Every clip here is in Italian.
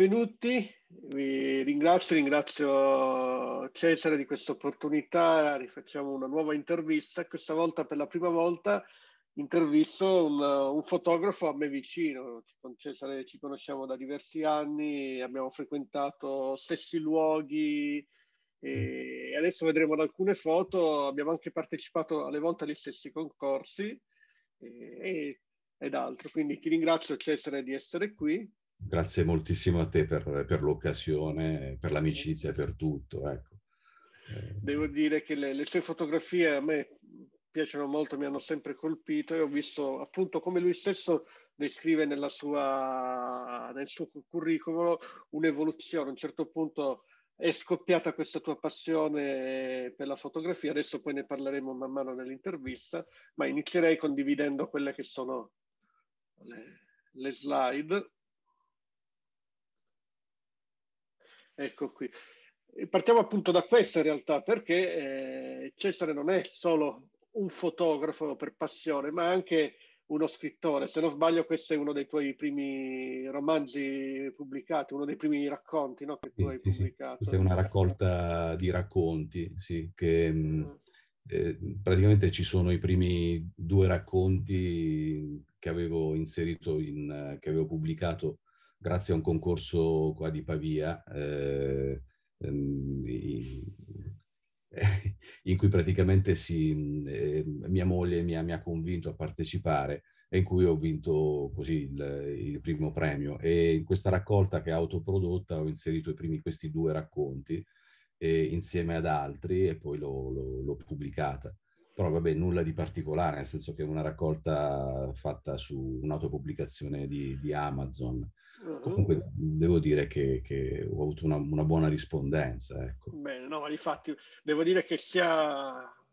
benvenuti, vi ringrazio, ringrazio Cesare di questa opportunità, rifacciamo una nuova intervista, questa volta per la prima volta intervisto un, un, fotografo a me vicino, con Cesare ci conosciamo da diversi anni, abbiamo frequentato stessi luoghi e mm. adesso vedremo alcune foto, abbiamo anche partecipato alle volte agli stessi concorsi eh, e, ed altro, quindi ti ringrazio Cesare di essere qui Grazie moltissimo a te per, per l'occasione, per l'amicizia, per tutto. Ecco. Eh, Devo dire che le, le sue fotografie a me piacciono molto, mi hanno sempre colpito e ho visto appunto come lui stesso descrive sua, nel suo curriculum un'evoluzione. A un certo punto è scoppiata questa tua passione per la fotografia, adesso poi ne parleremo man mano nell'intervista, ma inizierei condividendo quelle che sono le, le slide. Ecco qui. Partiamo appunto da questa realtà perché eh, Cesare non è solo un fotografo per passione, ma anche uno scrittore. Se non sbaglio, questo è uno dei tuoi primi romanzi pubblicati, uno dei primi racconti no, che tu sì, hai sì, pubblicato. Sì. Questa è una raccolta di racconti, sì, che mm. Ah. eh, praticamente ci sono i primi due racconti che avevo inserito, in, che avevo pubblicato grazie a un concorso qua di Pavia, eh, ehm, in cui praticamente si, eh, mia moglie mi ha, mi ha, convinto a partecipare e in cui ho vinto così il, il, primo premio. E in questa raccolta che è autoprodotta ho inserito i primi questi due racconti eh, insieme ad altri e poi l'ho, l'ho, l'ho pubblicata. Però vabbè, nulla di particolare, nel senso che è una raccolta fatta su un'autopubblicazione di, di Amazon Mhm. Comunque devo dire che, che ho avuto una, una, buona rispondenza. Ecco. Bene, no, ma infatti devo dire che sia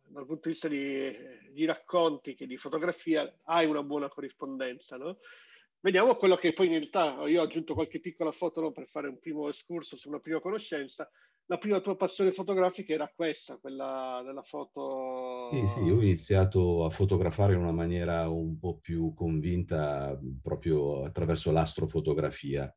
dal punto di vista di, di racconti che di fotografia hai una buona corrispondenza, no? Vediamo quello che poi in realtà io ho aggiunto qualche piccola foto no, per fare un primo escurso su una prima conoscenza, la prima tua passione fotografica era questa, quella della foto... Sì, sì, io ho iniziato a fotografare in una maniera un po' più convinta proprio attraverso l'astrofotografia.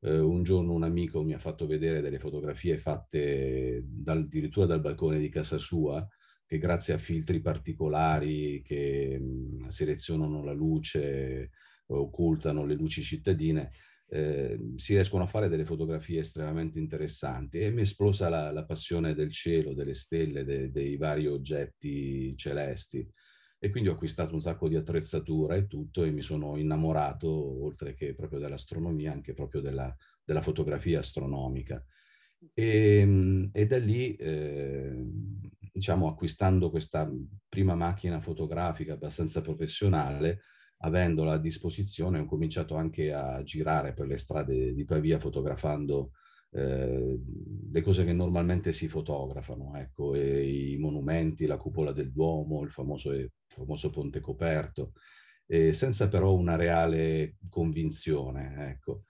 Eh, un giorno un amico mi ha fatto vedere delle fotografie fatte dal, addirittura dal balcone di casa sua, che grazie a filtri particolari che mh, mm, selezionano la luce, eh, occultano le luci cittadine, eh, si riescono a fare delle fotografie estremamente interessanti e mi è esplosa la, la passione del cielo, delle stelle, de, dei vari oggetti celesti e quindi ho acquistato un sacco di attrezzatura e tutto e mi sono innamorato oltre che proprio dell'astronomia anche proprio della, della fotografia astronomica e, ehm, e da lì eh, diciamo acquistando questa prima macchina fotografica abbastanza professionale avendola a disposizione ho cominciato anche a girare per le strade di Pavia fotografando eh, le cose che normalmente si fotografano, ecco, i monumenti, la cupola del Duomo, il famoso, famoso ponte coperto, eh, senza però una reale convinzione, ecco.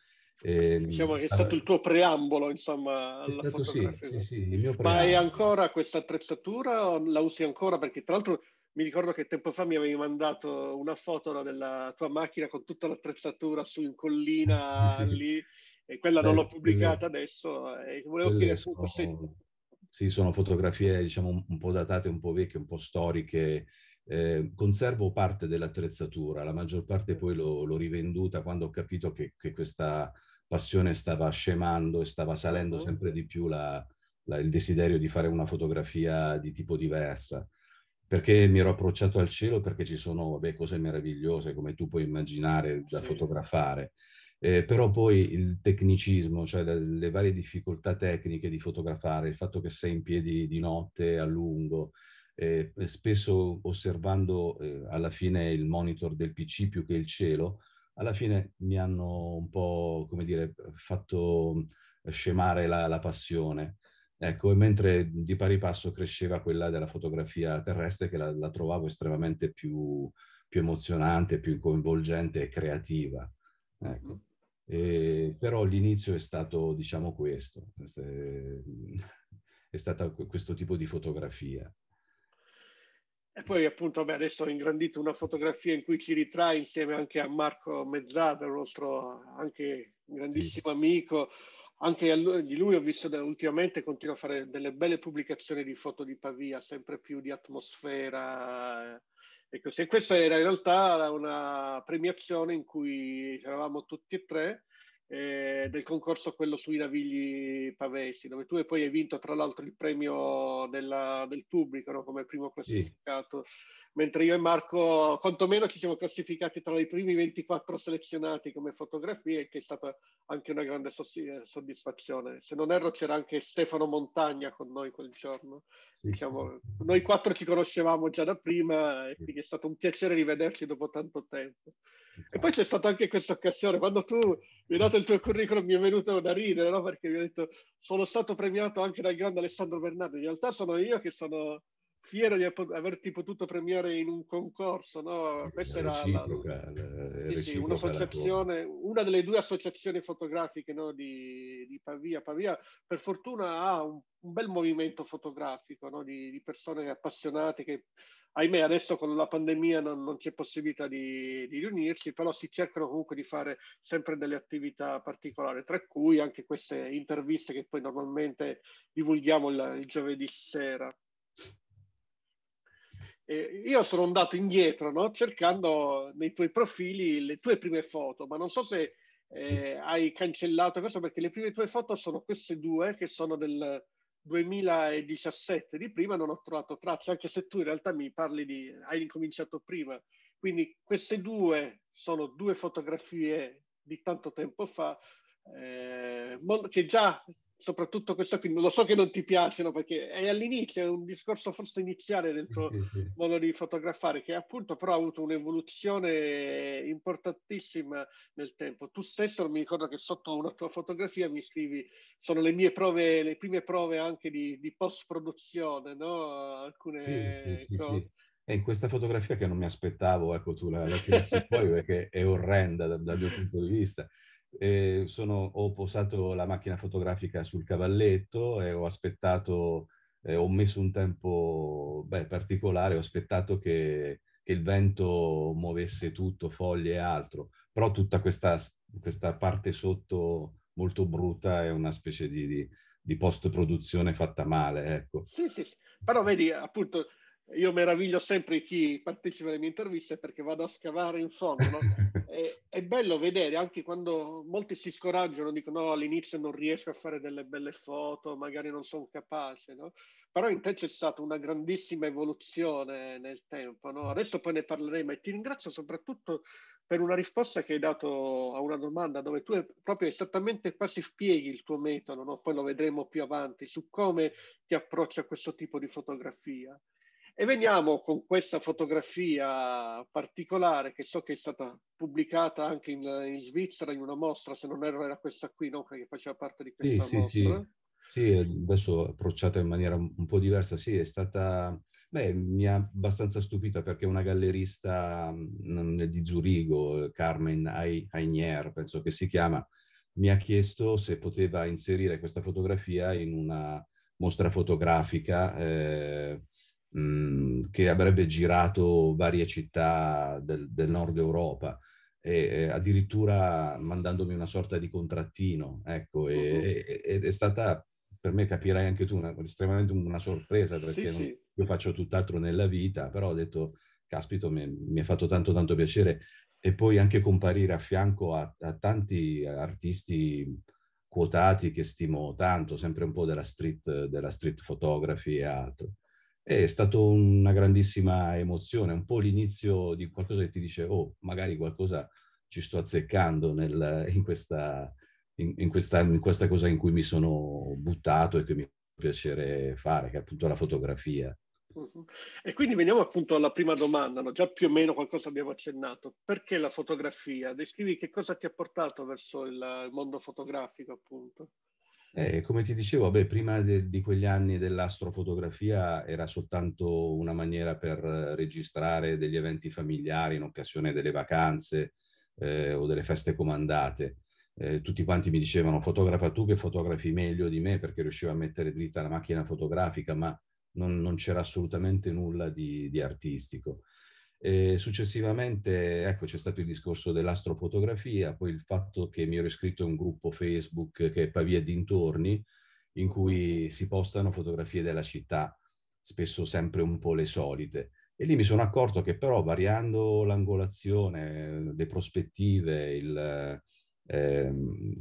Eh, diciamo che è stato il tuo preambolo, insomma, alla stato, fotografia. Sì, sì, sì, Ma hai ancora questa attrezzatura o la usi ancora? Perché tra l'altro mi ricordo che tempo fa mi avevi mandato una foto della tua macchina con tutta l'attrezzatura su in collina sì. lì, e quella Beh, non l'ho pubblicata adesso, eh, e volevo chiedere sono, se... Sì, sono fotografie diciamo un po' datate, un po' vecchie, un po' storiche, eh, conservo parte dell'attrezzatura, la maggior parte poi l'ho, l'ho rivenduta quando ho capito che, che, questa passione stava scemando e stava salendo uh-huh. sempre di più la, la, il desiderio di fare una fotografia di tipo diversa perché mi ero approcciato al cielo? Perché ci sono vabbè, cose meravigliose come tu puoi immaginare da sì. fotografare. Eh, però poi il tecnicismo, cioè le varie difficoltà tecniche di fotografare, il fatto che sei in piedi di notte a lungo, eh, spesso osservando eh, alla fine il monitor del PC più che il cielo, alla fine mi hanno un po', come dire, fatto eh, scemare la, la passione. Ecco, e mentre di pari passo cresceva quella della fotografia terrestre che la, la trovavo estremamente più, più, emozionante, più coinvolgente e creativa. Ecco. Mm. E, però l'inizio è stato, diciamo, questo, è stato questo tipo di fotografia. E poi appunto beh, adesso ho ingrandito una fotografia in cui ci ritrae insieme anche a Marco Mezzada, il nostro anche grandissimo sì. amico, anche di lui ho visto da, ultimamente continua a fare delle belle pubblicazioni di foto di Pavia, sempre più di atmosfera eh, e così. E questa era in realtà una premiazione in cui eravamo tutti e tre eh, del concorso quello sui navigli pavesi, dove tu poi hai vinto tra l'altro il premio della, del pubblico no? come primo classificato. Sì mentre io e Marco quantomeno ci siamo classificati tra i primi 24 selezionati come fotografie, che è stata anche una grande soddisfazione. Se non erro c'era anche Stefano Montagna con noi quel giorno. Sì, diciamo, sì. Noi quattro ci conoscevamo già da prima e quindi è stato un piacere rivederci dopo tanto tempo. E poi c'è stata anche questa occasione, quando tu mi hai dato il tuo curriculum mi è venuto da ridere, no? perché mi hai detto sono stato premiato anche dal grande Alessandro Bernardo, in realtà sono io che sono fiero di averti potuto premiare in un concorso, no? Eh, Questa era la, la, eh, sì, sì, una delle due associazioni fotografiche no? di, di, Pavia. Pavia, per fortuna, ha un, un bel movimento fotografico no? di, di, persone appassionate che, ahimè, adesso con la pandemia non, non c'è possibilità di, di, riunirsi, però si cercano comunque di fare sempre delle attività particolari, tra cui anche queste interviste che poi normalmente divulghiamo il, il giovedì sera. Eh, io sono andato indietro no? cercando nei tuoi profili le tue prime foto, ma non so se eh, hai cancellato questo perché le prime tue foto sono queste due che sono del 2017, di prima non ho trovato tracce, anche se tu in realtà mi parli di hai incominciato prima. Quindi queste due sono due fotografie di tanto tempo fa, eh, che già soprattutto questo film, lo so che non ti piacciono perché è all'inizio, è un discorso forse iniziale del tuo sì, sì. modo di fotografare, che appunto però ha avuto un'evoluzione importantissima nel tempo. Tu stesso mi ricordo che sotto una tua fotografia mi scrivi, sono le mie prove, le prime prove anche di, di post-produzione, no? Alcune sì, sì, cose. Sì, e in questa fotografia che non mi aspettavo, ecco tu la, la tirassi poi perché è orrenda dal, dal mio punto di vista eh, sono, ho posato la macchina fotografica sul cavalletto e ho aspettato, eh, ho messo un tempo beh, particolare, ho aspettato che, che, il vento muovesse tutto, foglie e altro, però tutta questa, questa parte sotto molto brutta è una specie di, di, di post-produzione fatta male. Ecco. Sì, sì, sì, però vedi appunto io meraviglio sempre chi partecipa alle mie interviste perché vado a scavare in fondo. No? è, è, bello vedere anche quando molti si scoraggiano, dicono no, all'inizio non riesco a fare delle belle foto, magari non sono capace, no? però in te c'è stata una grandissima evoluzione nel tempo. No? Adesso poi ne parleremo e ti ringrazio soprattutto per una risposta che hai dato a una domanda dove tu proprio esattamente quasi spieghi il tuo metodo, poi lo vedremo più avanti, su come ti approccia a questo tipo di fotografia. E veniamo con questa fotografia particolare che so che è stata pubblicata anche in, in Svizzera in una mostra, se non erro era questa qui, no? che faceva parte di questa sì, mostra. Sì, sì. sì, adesso approcciata in maniera un po' diversa, sì, è stata, beh, mi ha abbastanza stupita perché una gallerista mm, di Zurigo, Carmen Aignier, penso che si chiama, mi ha chiesto se poteva inserire questa fotografia in una mostra fotografica. Eh, che avrebbe girato varie città del, del nord Europa. E, eh, addirittura mandandomi una sorta di contrattino, ecco, e, ed è stata per me capirai anche tu, una, estremamente una sorpresa perché sì, non, sì. io faccio tutt'altro nella vita, però ho detto, caspito, mi, mi è fatto tanto tanto piacere e poi anche comparire a fianco a, a, tanti artisti quotati che stimo tanto, sempre un po' della street, della street photography e altro. È stata una grandissima emozione, un po' l'inizio di qualcosa che ti dice, oh, magari qualcosa ci sto azzeccando nel, in, questa, in, in, questa, in, questa, cosa in cui mi sono buttato e che mi fa piacere fare, che è appunto la fotografia. E quindi veniamo appunto alla prima domanda, no? già più o meno qualcosa abbiamo accennato. Perché la fotografia? Descrivi che cosa ti ha portato verso il, il mondo fotografico, appunto. Eh, come ti dicevo, vabbè, prima de, di quegli anni dell'astrofotografia era soltanto una maniera per registrare degli eventi familiari in occasione delle vacanze eh, o delle feste comandate. Eh, tutti quanti mi dicevano fotografa tu che fotografi meglio di me perché riuscivo a mettere dritta la macchina fotografica, ma non, non c'era assolutamente nulla di, di artistico. E ehm, successivamente, ecco, c'è stato il discorso dell'astrofotografia, poi il fatto che mi ero iscritto a un gruppo Facebook che è Pavia Dintorni, in cui si postano fotografie della città, spesso sempre un po' le solite. E lì mi sono accorto che però variando l'angolazione, le prospettive, il, eh,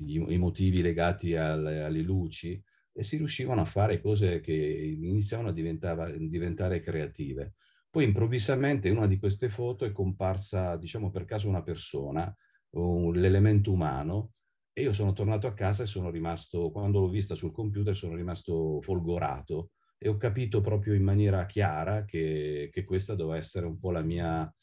i, i, motivi legati al, alle luci, eh, si riuscivano a fare cose che iniziavano a diventare creative. Poi improvvisamente in una di queste foto è comparsa, diciamo per caso, una persona, un, l'elemento umano, e io sono tornato a casa e sono rimasto, quando l'ho vista sul computer, sono rimasto folgorato e ho capito proprio in maniera chiara che, che questa doveva essere un po' la mia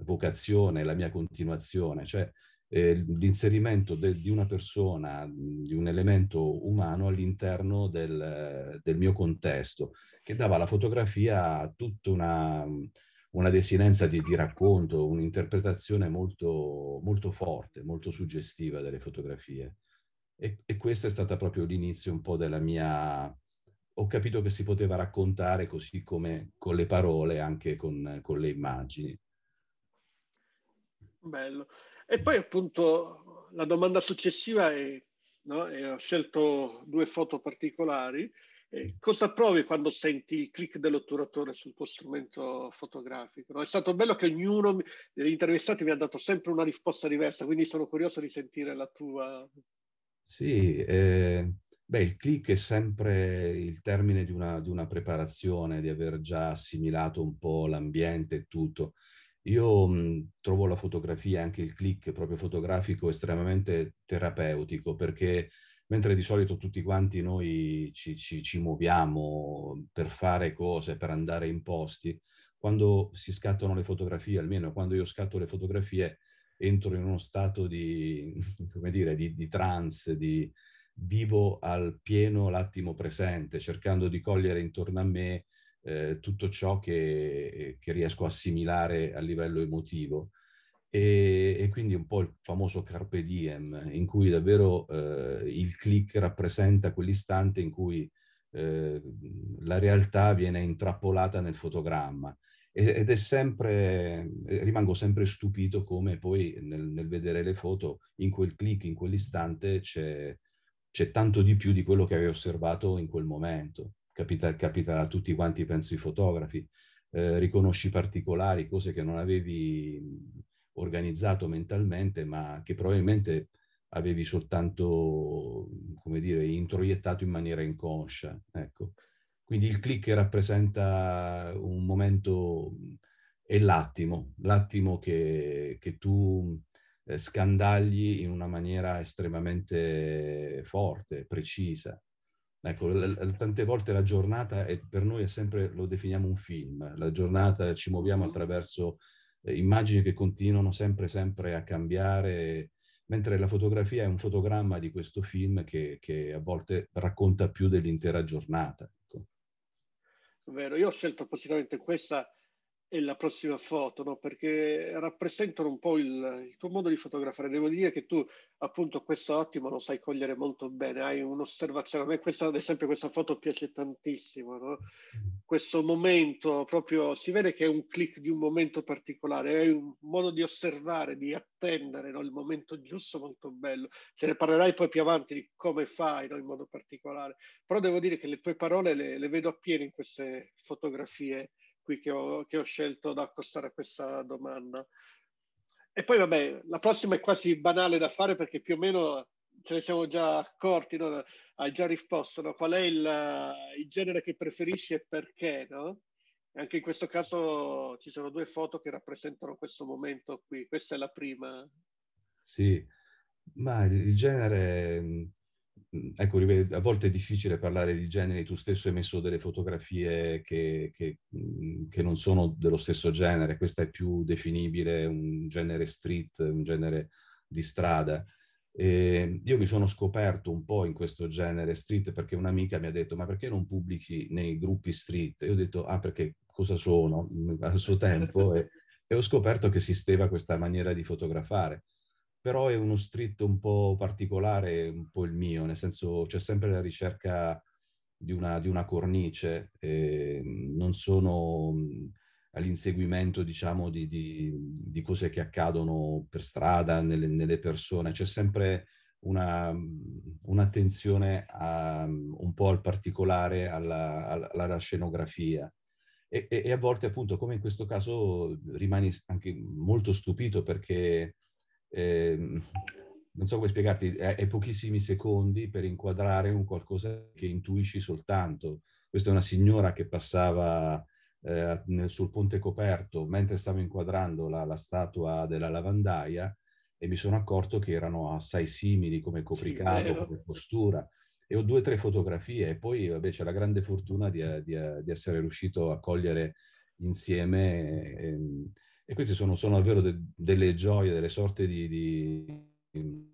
vocazione, la mia continuazione. Cioè, eh, l'inserimento di una persona, di un elemento umano all'interno del, del, mio contesto, che dava alla fotografia tutta una, una desinenza di, di racconto, un'interpretazione molto, molto forte, molto suggestiva delle fotografie. E, e questo è stato proprio l'inizio un po' della mia... Ho capito che si poteva raccontare così come con le parole, anche con, con le immagini. Bello. E poi appunto la domanda successiva è, no? e ho scelto due foto particolari, eh, cosa provi quando senti il click dell'otturatore sul tuo strumento fotografico? No? È stato bello che ognuno degli intervistati mi ha dato sempre una risposta diversa, quindi sono curioso di sentire la tua. Sì, eh, beh, il click è sempre il termine di una, di una preparazione, di aver già assimilato un po' l'ambiente e tutto. Io mh, mhmm, trovo la fotografia, anche il click proprio fotografico, estremamente terapeutico perché mentre di solito tutti quanti noi ci, ci, ci muoviamo per fare cose, per andare in posti, quando si scattano le fotografie, almeno quando io scatto le fotografie, entro in uno stato di, come dire, di, di trance, di vivo al pieno l'attimo presente, cercando di cogliere intorno a me eh, tutto ciò che, che, riesco a assimilare a livello emotivo. E, e, quindi un po' il famoso carpe diem, in cui davvero eh, il click rappresenta quell'istante in cui eh, la realtà viene intrappolata nel fotogramma. Ed è sempre, eh, rimango sempre stupito come poi nel, nel vedere le foto, in quel click, in quell'istante c'è, c'è tanto di più di quello che avevo osservato in quel momento capita, capita a tutti quanti, penso, i fotografi, eh, riconosci particolari, cose che non avevi organizzato mentalmente, ma che probabilmente avevi soltanto, come dire, introiettato in maniera inconscia. Ecco. Quindi il click rappresenta un momento, è l'attimo, l'attimo che, che tu scandagli in una maniera estremamente forte, precisa. Ecco, tante volte la giornata è, per noi è sempre, lo definiamo un film, la giornata ci muoviamo mm-hmm. attraverso eh, immagini che continuano sempre, sempre a cambiare, mentre la fotografia è un fotogramma di questo film che, che a volte racconta più dell'intera giornata. Ecco. Vero, io ho scelto appositamente questa e la prossima foto, no? perché rappresentano un po' il, il, tuo modo di fotografare. Devo dire che tu appunto questo ottimo lo sai cogliere molto bene, hai un'osservazione. A me questa, ad esempio questa foto piace tantissimo, no? questo momento proprio, si vede che è un click di un momento particolare, è un modo di osservare, di attendere no? il momento giusto molto bello. Ce ne parlerai poi più avanti di come fai in modo particolare, però devo dire che le tue parole le, le vedo appieno in queste fotografie qui che ho, che ho scelto da accostare a questa domanda. E poi vabbè, la prossima è quasi banale da fare perché più o meno ce ne siamo già accorti, no? hai già risposto, no? qual è il, il, genere che preferisci e perché, no? Anche in questo caso ci sono due foto che rappresentano questo momento qui, questa è la prima. Sì, ma il genere ecco, a volte è difficile parlare di generi, tu stesso hai messo delle fotografie che, che, mhmm, che, non sono dello stesso genere, questa è più definibile un genere street, un genere di strada. E ehm, io mi sono scoperto un po' in questo genere street perché un'amica mi ha detto ma perché non pubblichi nei gruppi street? E io ho detto ah perché cosa sono al suo tempo e, e ho scoperto che esisteva questa maniera di fotografare però è uno street un po' particolare, un po' il mio, nel senso c'è sempre la ricerca di una, di una cornice, eh, non sono mhmm, all'inseguimento diciamo di, di, di, cose che accadono per strada, nelle, nelle persone, c'è sempre una, mhmm, un'attenzione a, mhmm, un po' al particolare, alla, alla, alla scenografia. E, e, e a volte appunto, come in questo caso, rimani anche molto stupito perché eh, non so come spiegarti, è, è, pochissimi secondi per inquadrare un qualcosa che intuisci soltanto. Questa è una signora che passava eh, nel, sul ponte coperto mentre stavo inquadrando la, la, statua della lavandaia e mi sono accorto che erano assai simili come copricato, sì, come postura. E ho due o tre fotografie e poi vabbè, c'è la grande fortuna di, eh, di, eh, di essere riuscito a cogliere insieme... Eh, e queste sono, sono davvero de, delle gioie, delle sorte di, di,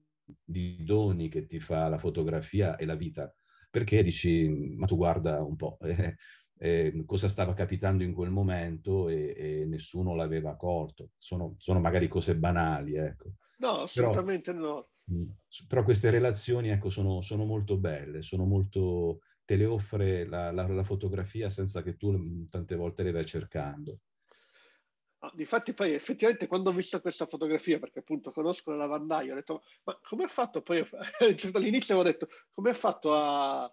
di, doni che ti fa la fotografia e la vita. Perché dici, ma tu guarda un po', eh, eh, cosa stava capitando in quel momento e, e nessuno l'aveva colto. Sono, sono, magari cose banali, ecco. No, assolutamente però, no. Mm, però queste relazioni, ecco, sono, sono molto belle, sono molto te le offre la, la, la, fotografia senza che tu mm, tante volte le vai cercando. No, ah, difatti poi effettivamente quando ho visto questa fotografia, perché appunto conosco la lavandaia, ho detto, ma come ha fatto poi, certo all'inizio avevo detto, come ha fatto a, a,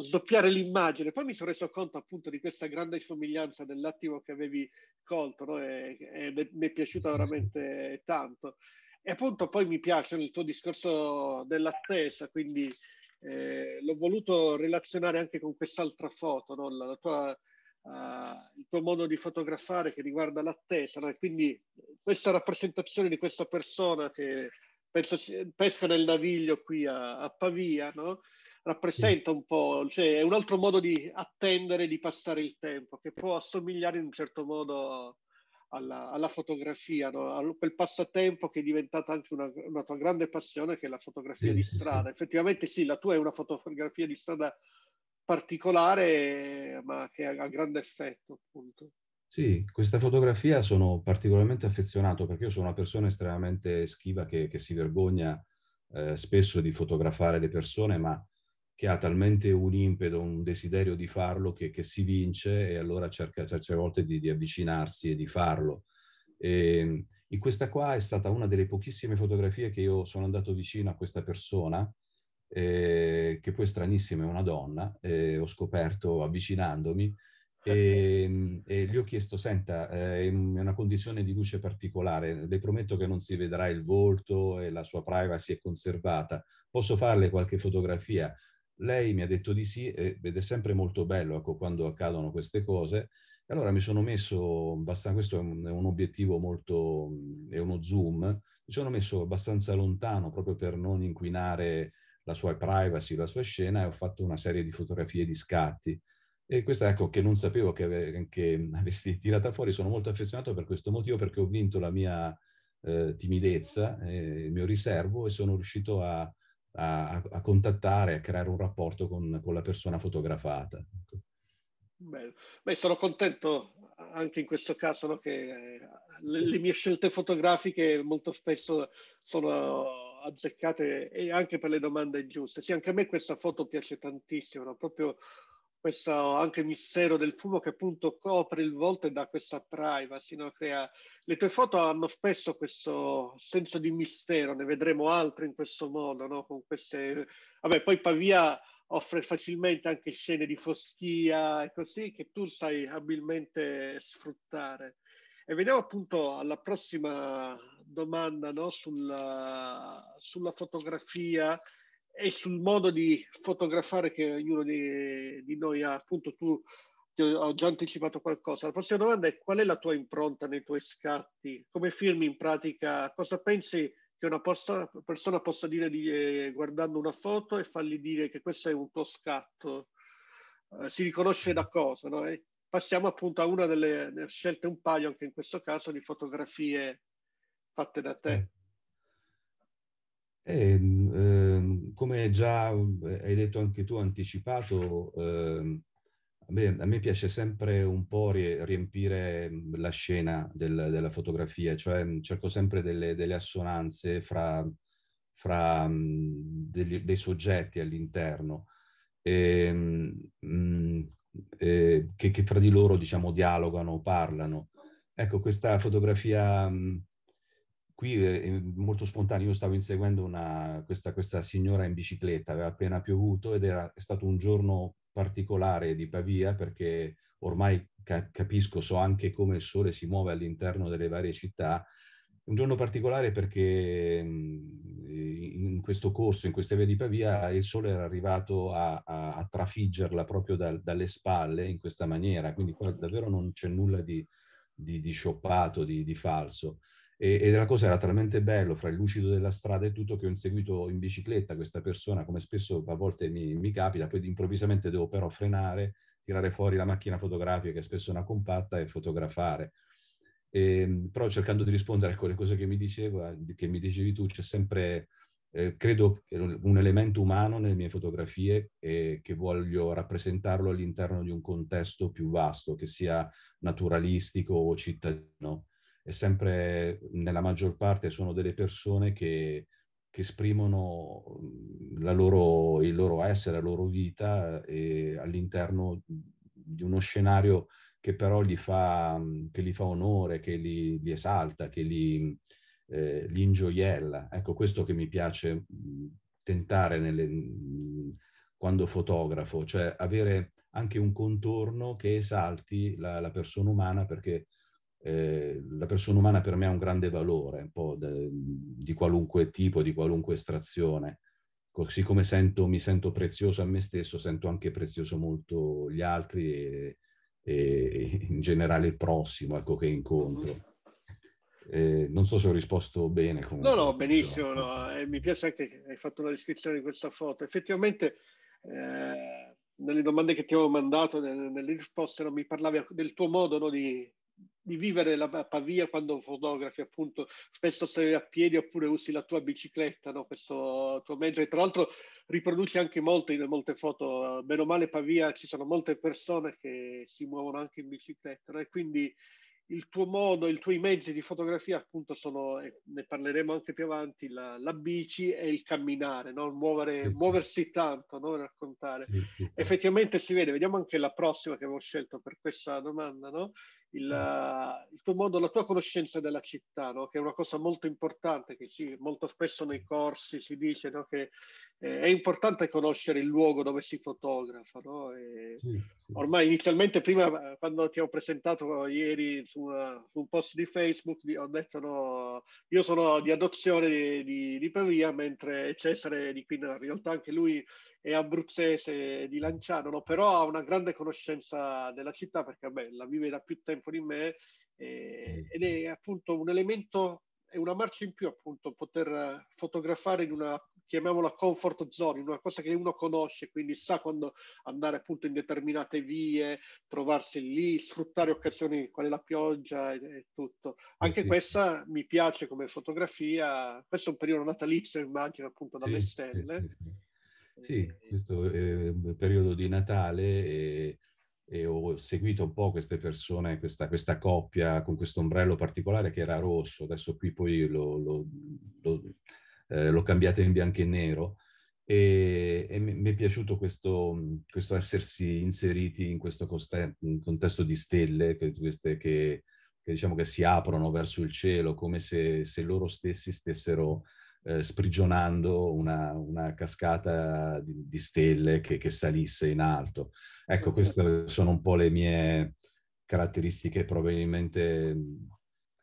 sdoppiare l'immagine? Poi mi sono reso conto appunto di questa grande somiglianza dell'attimo che avevi colto no? e, e mi è piaciuta veramente tanto. E appunto poi mi piace il tuo discorso dell'attesa, quindi eh, l'ho voluto relazionare anche con quest'altra foto, no? la, la tua eh, il tuo modo di fotografare che riguarda l'attesa, no? quindi questa rappresentazione di questa persona che penso, pesca nel naviglio qui a, a Pavia, no? rappresenta un po', cioè è un altro modo di attendere, di passare il tempo, che può assomigliare in un certo modo alla, alla fotografia, no? a quel passatempo che è diventato anche una, una, tua grande passione, che è la fotografia sì, di strada. Sì. Effettivamente sì, la tua è una fotografia di strada particolare ma che ha grande effetto appunto. Sì, questa fotografia sono particolarmente affezionato perché io sono una persona estremamente schiva che, che si vergogna eh, spesso di fotografare le persone ma che ha talmente un impeto, un desiderio di farlo che, che si vince e allora cerca certe volte di, di avvicinarsi e di farlo. E, ehm, e questa qua è stata una delle pochissime fotografie che io sono andato vicino a questa persona eh, che poi è stranissima è una donna, eh, ho scoperto avvicinandomi, eh. e, e, gli ho chiesto, senta, eh, è una condizione di luce particolare, le prometto che non si vedrà il volto e la sua privacy è conservata, posso farle qualche fotografia? Lei mi ha detto di sì ed è sempre molto bello ecco, quando accadono queste cose. E allora mi sono messo, abbastanza, questo è un, è un obiettivo molto, è uno zoom, mi sono messo abbastanza lontano proprio per non inquinare la sua privacy, la sua scena e ho fatto una serie di fotografie di scatti. E questa ecco che non sapevo che, che avessi tirata fuori, sono molto affezionato per questo motivo perché ho vinto la mia eh, timidezza, eh, il mio riservo e sono riuscito a, a, a contattare, a creare un rapporto con, con la persona fotografata. Ecco. Bello. Beh, sono contento anche in questo caso no, che eh, le, le mie scelte fotografiche molto spesso sono azzeccate e anche per le domande giuste. Sì, anche a me questa foto piace tantissimo, no? proprio questo anche mistero del fumo che appunto copre il volto e dà questa privacy, no? Crea... le tue foto hanno spesso questo senso di mistero, ne vedremo altre in questo modo, no? con queste... Vabbè, poi Pavia offre facilmente anche scene di foschia e così che tu sai abilmente sfruttare. E veniamo appunto alla prossima domanda no? sulla, sulla, fotografia e sul modo di fotografare che ognuno di, di noi ha. Appunto, tu ti ho, già anticipato qualcosa. La prossima domanda è qual è la tua impronta nei tuoi scatti? Come firmi in pratica? Cosa pensi che una posta, persona possa dire di, eh, guardando una foto e fargli dire che questo è un tuo scatto? Eh, si riconosce da cosa? No? Eh? passiamo appunto a una delle scelte un paio anche in questo caso di fotografie fatte da te? Eh, eh ehm, come già eh, hai detto anche tu, anticipato, ehm, a, me, a, me, piace sempre un po' riempire mm, la scena del, della fotografia, cioè mm, cerco sempre delle, delle assonanze fra, fra mm, degli, dei soggetti all'interno. E, ehm, mh, eh, e, che, che, fra di loro diciamo dialogano, parlano. Ecco, questa fotografia mh, qui è eh, molto spontaneo, io stavo inseguendo una, questa, questa, signora in bicicletta, aveva appena piovuto ed era stato un giorno particolare di Pavia perché ormai ca- capisco, so anche come il sole si muove all'interno delle varie città. Un giorno particolare perché mm, in questo corso, in questa via di Pavia, il sole era arrivato a, a, a trafiggerla proprio da, dalle spalle in questa maniera, quindi qua davvero non c'è nulla di, di, di scioppato, di, di falso. E, e la cosa era talmente bello, fra il lucido della strada e tutto, che ho inseguito in bicicletta questa persona, come spesso a volte mi, mi capita, poi improvvisamente devo però frenare, tirare fuori la macchina fotografica, che è spesso una compatta, e fotografare. E, ehm, però cercando di rispondere ecco, a quelle cose che mi, diceva, che mi dicevi tu, c'è sempre, eh, credo, un elemento umano nelle mie fotografie e eh, che voglio rappresentarlo all'interno di un contesto più vasto, che sia naturalistico o cittadino è sempre, nella maggior parte, sono delle persone che, che esprimono mhmm, loro, il loro essere, la loro vita all'interno di uno scenario che però gli fa, mhmm, che gli fa onore, che li, li esalta, che li, eh, li ingioiella. Ecco, questo che mi piace mhmm, tentare nelle, quando fotografo, cioè avere anche un contorno che esalti la, la persona umana perché eh, la persona umana per me ha un grande valore, un po' de, di qualunque tipo, di qualunque estrazione. Così come sento, mi sento prezioso a me stesso, sento anche prezioso molto gli altri e, e in generale il prossimo ecco, che incontro. Eh, non so se ho risposto bene. Comunque. No, no, benissimo. No. Eh, mi piace anche che hai fatto la descrizione di questa foto. Effettivamente, eh, nelle domande che ti avevo mandato, nelle, nelle risposte, no, mi parlavi del tuo modo no, di, di vivere la, Pavia quando fotografi, appunto, spesso sei a piedi oppure usi la tua bicicletta, no? questo tuo mezzo. E tra l'altro riproduci anche molto molte foto. Meno male Pavia ci sono molte persone che si muovono anche in bicicletta. No? E quindi il tuo modo, i tuoi mezzi di fotografia, appunto, sono, e ne parleremo anche più avanti, la, la bici e il camminare, no? Muovere, sì. muoversi tanto, no? raccontare. Sì, sì, Effettivamente si vede, vediamo anche la prossima che avevo scelto per questa domanda, no? il, eh. Eh, il, tuo mondo, la tua conoscenza della città, no? che è una cosa molto importante, che sì, molto spesso nei corsi si dice no? che eh, è importante conoscere il luogo dove si fotografa. No? Sì, sì. Ormai inizialmente, prima quando ti ho presentato ieri su, su un post di Facebook, ho detto no, io sono di adozione di, di, di Pavia, mentre Cesare di Quina, in realtà anche lui è abruzzese di Lanciano, no? però ha una grande conoscenza della città perché beh, la vive da più tempo di me eh, ed è appunto un elemento, è una marcia in più appunto poter fotografare in una chiamiamola comfort zone, una cosa che uno conosce, quindi sa quando andare appunto in determinate vie, trovarsi lì, sfruttare occasioni quale la pioggia e, e tutto. Eh Anche sì. questa mi piace come fotografia, questo è un periodo natalizio immagino appunto dalle sì. stelle. Sì, questo è un periodo di Natale e, e ho seguito un po' queste persone, questa, questa coppia con questo ombrello particolare che era rosso, adesso qui poi lo, lo, lo eh, l'ho cambiata in bianco e nero e, e mi è piaciuto questo, questo, essersi inseriti in questo contesto di stelle, che, queste che, che, diciamo che si aprono verso il cielo, come se, se loro stessi stessero eh, sprigionando una, una cascata di, di stelle che, che, salisse in alto. Ecco, queste sono un po' le mie caratteristiche probabilmente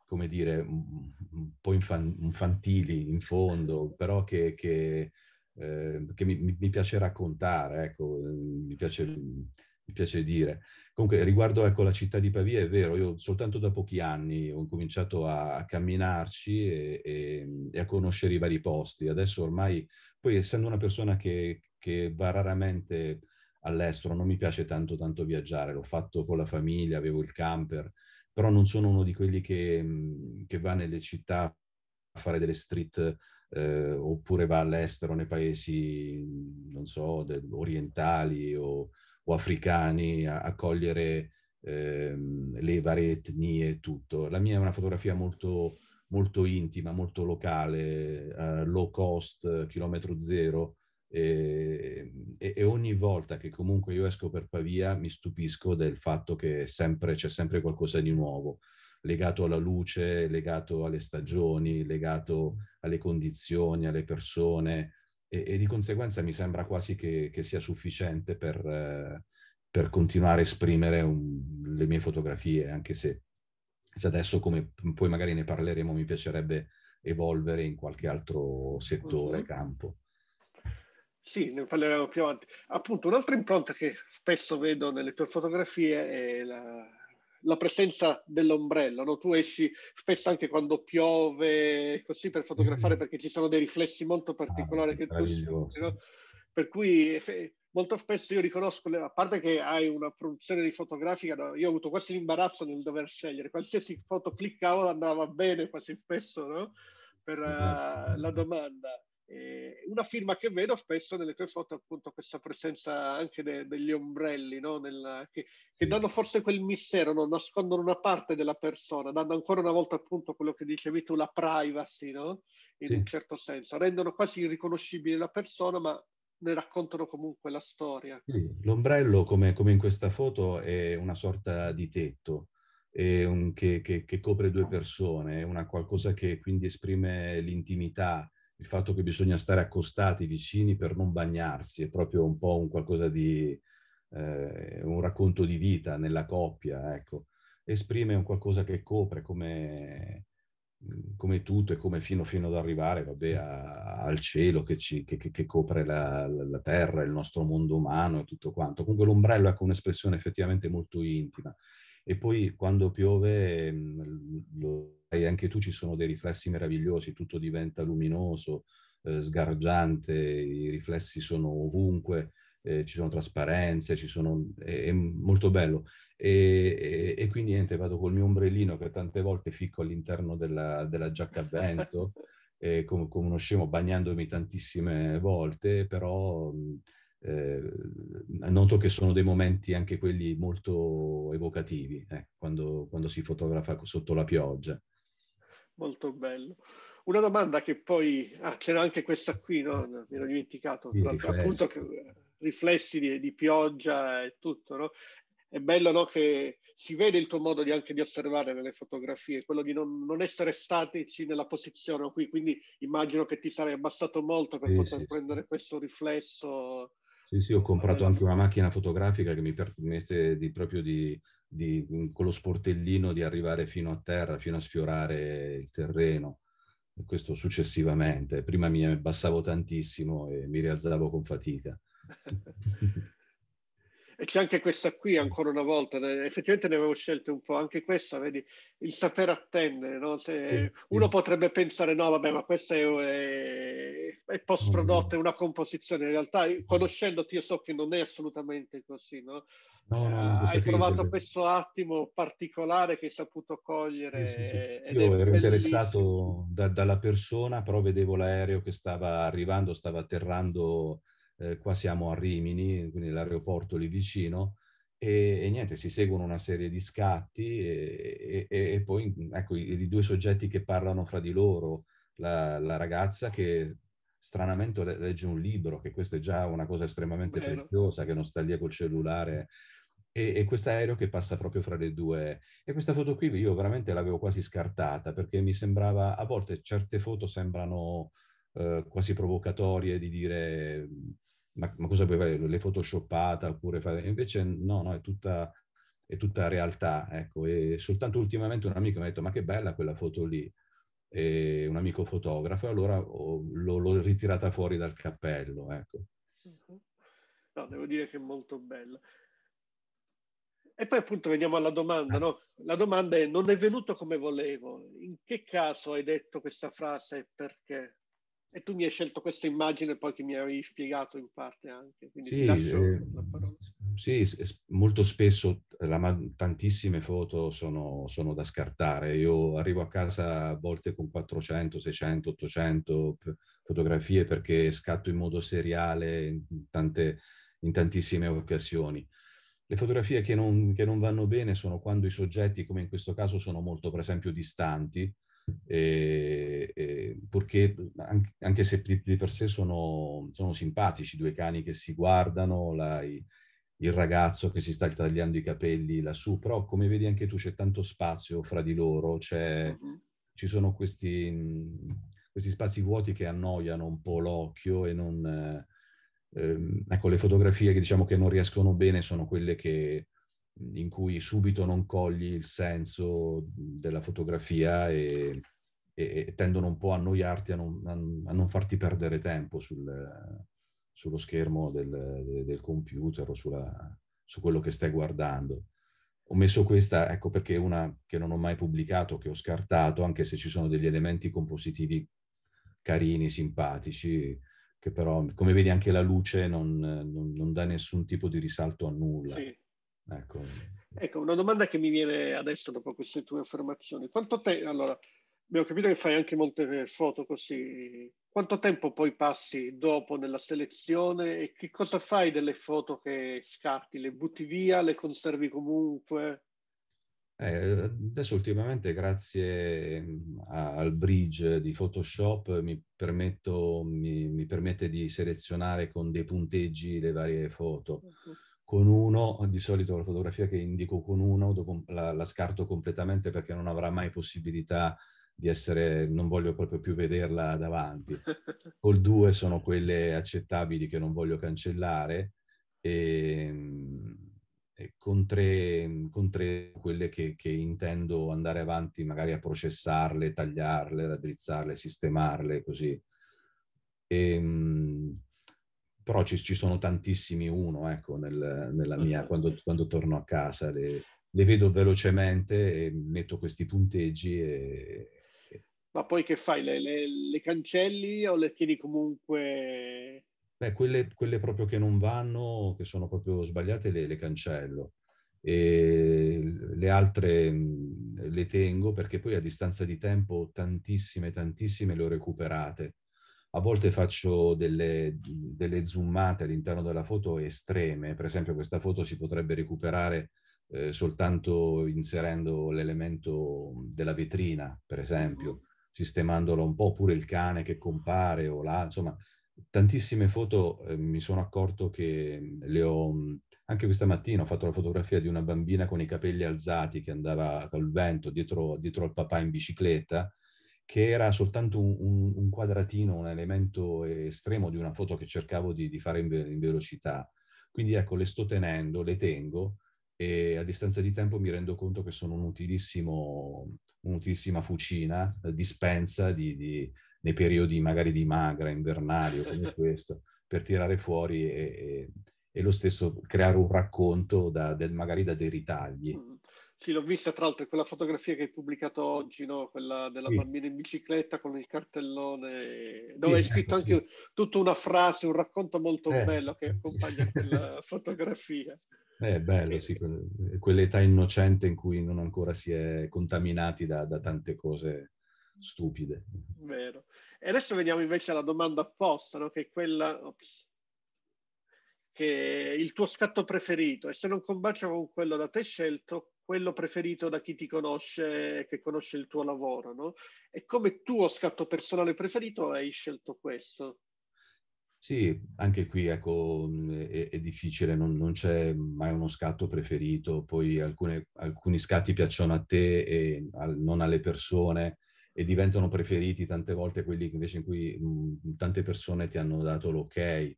come dire, un po' infantili in fondo, però che, che, eh, che mi, mi, piace raccontare, ecco, eh, mi piace, mi piace dire. Comunque, riguardo ecco, la città di Pavia, è vero, io soltanto da pochi anni ho cominciato a, camminarci e, e, e a conoscere i vari posti. Adesso ormai, poi essendo una persona che, che, va raramente all'estero, non mi piace tanto tanto viaggiare, l'ho fatto con la famiglia, avevo il camper, però non sono uno di quelli che, mhmm, che va nelle città a fare delle street eh, oppure va all'estero nei paesi, non so, del, orientali o, o, africani a, a cogliere eh, le varie etnie e tutto. La mia è una fotografia molto, molto intima, molto locale, eh, low cost, chilometro zero, Ehm, e, e, ogni volta che comunque io esco per Pavia mi stupisco del fatto che sempre, c'è sempre qualcosa di nuovo legato alla luce, legato alle stagioni, legato alle condizioni, alle persone e, e di conseguenza mi sembra quasi che, che sia sufficiente per, eh, per continuare a esprimere un, le mie fotografie, anche se, se adesso come poi magari ne parleremo mi piacerebbe evolvere in qualche altro settore, campo. Sì, ne parleremo più avanti. Appunto, un'altra impronta che spesso vedo nelle tue fotografie è la, la presenza dell'ombrello. No? Tu esci spesso anche quando piove, così per fotografare, perché ci sono dei riflessi molto ah, particolari ah, che tu senti. No? Per cui molto spesso io riconosco, a parte che hai una produzione di fotografica, io ho avuto quasi l'imbarazzo nel dover scegliere. Qualsiasi foto cliccavo andava bene quasi spesso no? per uh, la domanda eh, una firma che vedo spesso nelle tue foto, appunto, questa presenza anche de- degli ombrelli, no? Nella, che, che, danno forse quel mistero, no? nascondono una parte della persona, dando ancora una volta appunto quello che dicevi tu, la privacy, no? in sì. un certo senso, rendono quasi irriconoscibile la persona, ma ne raccontano comunque la storia. Sì. L'ombrello, come, come, in questa foto, è una sorta di tetto. Un, che, che, che copre due persone, è una qualcosa che quindi esprime l'intimità, il fatto che bisogna stare accostati vicini per non bagnarsi è proprio un po' un qualcosa di eh, un racconto di vita nella coppia, ecco. Esprime un qualcosa che copre come, mm, come tutto e come fino, fino ad arrivare vabbè, a, al cielo che, ci, che, che copre la, la, terra, il nostro mondo umano e tutto quanto. Comunque l'ombrello ecco, è un'espressione effettivamente molto intima. E poi quando piove mm, lo, e anche tu ci sono dei riflessi meravigliosi, tutto diventa luminoso, eh, sgargiante, i riflessi sono ovunque, eh, ci sono trasparenze, ci sono, è, è molto bello. E, e, e, quindi niente, vado col mio ombrellino che tante volte ficco all'interno della, della giacca a vento, eh, come, come, uno scemo bagnandomi tantissime volte, però... Eh, noto che sono dei momenti anche quelli molto evocativi, eh, quando, quando, si fotografa sotto la pioggia molto bello. Una domanda che poi, ah, c'era anche questa qui, no? mi ero dimenticato, tra l'altro, appunto, che, eh, riflessi di, di, pioggia e tutto, no? È bello no? che si vede il tuo modo di anche di osservare nelle fotografie, quello di non, non essere statici nella posizione qui, quindi immagino che ti sarei abbassato molto per sì, poter sì, prendere sì. questo riflesso. Sì, sì, ho comprato eh, anche una macchina fotografica che mi permette di, proprio di, di, mm, con lo sportellino di arrivare fino a terra, fino a sfiorare il terreno. Questo successivamente. Prima mi abbassavo tantissimo e mi rialzavo con fatica. e c'è anche questa qui ancora una volta, effettivamente ne avevo scelte un po', anche questa, vedi, il saper attendere, no? Se uno potrebbe pensare no, vabbè, ma questa è, è, è post prodotta, è una composizione, in realtà mm. conoscendoti io so che non è assolutamente così, no? No, no, no, ah, hai trovato questo attimo particolare che hai saputo cogliere. Sì, sì, sì. Io ero bellissimo. interessato da, dalla persona, però vedevo l'aereo che stava arrivando, stava atterrando, eh, qua siamo a Rimini, quindi l'aeroporto lì vicino, e, e, niente, si seguono una serie di scatti e, e, e poi ecco i, i, due soggetti che parlano fra di loro, la, la ragazza che stranamente legge un libro, che questa è già una cosa estremamente Vero. preziosa, che non sta lì col cellulare e, e questo aereo che passa proprio fra le due. E questa foto qui io veramente l'avevo quasi scartata perché mi sembrava, a volte certe foto sembrano eh, quasi provocatorie di dire mm, ma, ma cosa puoi fare, le photoshoppate oppure fare... Invece no, no, è tutta, è tutta realtà, ecco. E soltanto ultimamente un amico mi ha detto ma che bella quella foto lì E un amico fotografo, allora l'ho ritirata fuori dal cappello. Ecco. No, devo dire che è molto bella. E poi appunto veniamo alla domanda, eh. no? La domanda è non è venuto come volevo, in che caso hai detto questa frase e perché? E tu mi hai scelto questa immagine poi che mi hai spiegato in parte anche, quindi sì, lascio eh, la parola. Sì, molto spesso eh, la, tantissime foto sono, sono, da scartare. Io arrivo a casa a volte con 400, 600, 800 fotografie perché scatto in modo seriale in, tante, in tantissime occasioni le fotografie che non, che non, vanno bene sono quando i soggetti, come in questo caso, sono molto, per esempio, distanti, e, e, perché anche, se di per sé sono, sono simpatici, due cani che si guardano, la, i, il ragazzo che si sta tagliando i capelli lassù, però come vedi anche tu c'è tanto spazio fra di loro, uh ci sono questi, mhmm, questi, spazi vuoti che annoiano un po' l'occhio e non Ehm, ecco, le fotografie che diciamo che non riescono bene sono quelle che, in cui subito non cogli il senso della fotografia e, e tendono un po' a annoiarti, a non, a non farti perdere tempo sul, sullo schermo del, del computer o sulla, su quello che stai guardando. Ho messo questa, ecco perché è una che non ho mai pubblicato, che ho scartato, anche se ci sono degli elementi compositivi carini, simpatici, che però, come vedi anche la luce, non, non, non dà nessun tipo di risalto a nulla. Sì. Ecco. ecco. una domanda che mi viene adesso dopo queste tue affermazioni. Quanto te, allora, abbiamo capito che fai anche molte foto così. Quanto tempo poi passi dopo nella selezione e che cosa fai delle foto che scatti? Le butti via, le conservi comunque? Eh, adesso ultimamente grazie mhmm, al bridge di Photoshop mi, permetto, mi, mi, permette di selezionare con dei punteggi le varie foto. Con uno, di solito la fotografia che indico con uno dopo, la, la, scarto completamente perché non avrà mai possibilità di essere, non voglio proprio più vederla davanti. Col due sono quelle accettabili che non voglio cancellare e ehm, eh, con tre, con tre quelle che, che, intendo andare avanti magari a processarle, tagliarle, raddrizzarle, sistemarle, così. E, ehm, però ci, ci, sono tantissimi uno, ecco, nel, nella mia, quando, quando, torno a casa, le, le, vedo velocemente e metto questi punteggi e, Ma poi che fai? Le, le, le cancelli o le tieni comunque Beh, quelle, quelle, proprio che non vanno, che sono proprio sbagliate, le, le cancello. E le altre le tengo perché poi a distanza di tempo tantissime, tantissime le ho recuperate. A volte faccio delle, delle zoomate all'interno della foto estreme, per esempio questa foto si potrebbe recuperare eh, soltanto inserendo l'elemento della vetrina, per esempio, sistemandola un po', oppure il cane che compare o là, insomma, tantissime foto eh, mi sono accorto che mhmm, le ho, mhmm, anche questa mattina ho fatto la fotografia di una bambina con i capelli alzati che andava col vento dietro, dietro al papà in bicicletta, che era soltanto un, un, quadratino, un elemento estremo di una foto che cercavo di, di fare in, in, velocità. Quindi ecco, le sto tenendo, le tengo e a distanza di tempo mi rendo conto che sono un'utilissima fucina, eh, dispensa di, di nei periodi magari di magra, invernali o come questo, per tirare fuori e, e, e, lo stesso creare un racconto da, del, magari da dei ritagli. Mm. Sì, l'ho vista tra l'altro, quella fotografia che hai pubblicato oggi, no? quella della sì. bambina in bicicletta con il cartellone, dove sì, hai scritto ecco, anche tutta una frase, un racconto molto eh. bello che accompagna quella fotografia. È eh, bello, eh, sì, eh. quell'età innocente in cui non ancora si è contaminati da, da tante cose stupide. Vero. E adesso veniamo invece alla domanda apposta, no? che è quella... Ops. Che il tuo scatto preferito e se non combacia con quello da te scelto, quello preferito da chi ti conosce, che conosce il tuo lavoro, no? E come tuo scatto personale preferito hai scelto questo? Sì, anche qui ecco, è, è difficile, non, non, c'è mai uno scatto preferito, poi alcune, alcuni scatti piacciono a te e al, non alle persone, e diventano preferiti tante volte quelli invece in cui mh, mhmm, tante persone ti hanno dato l'ok.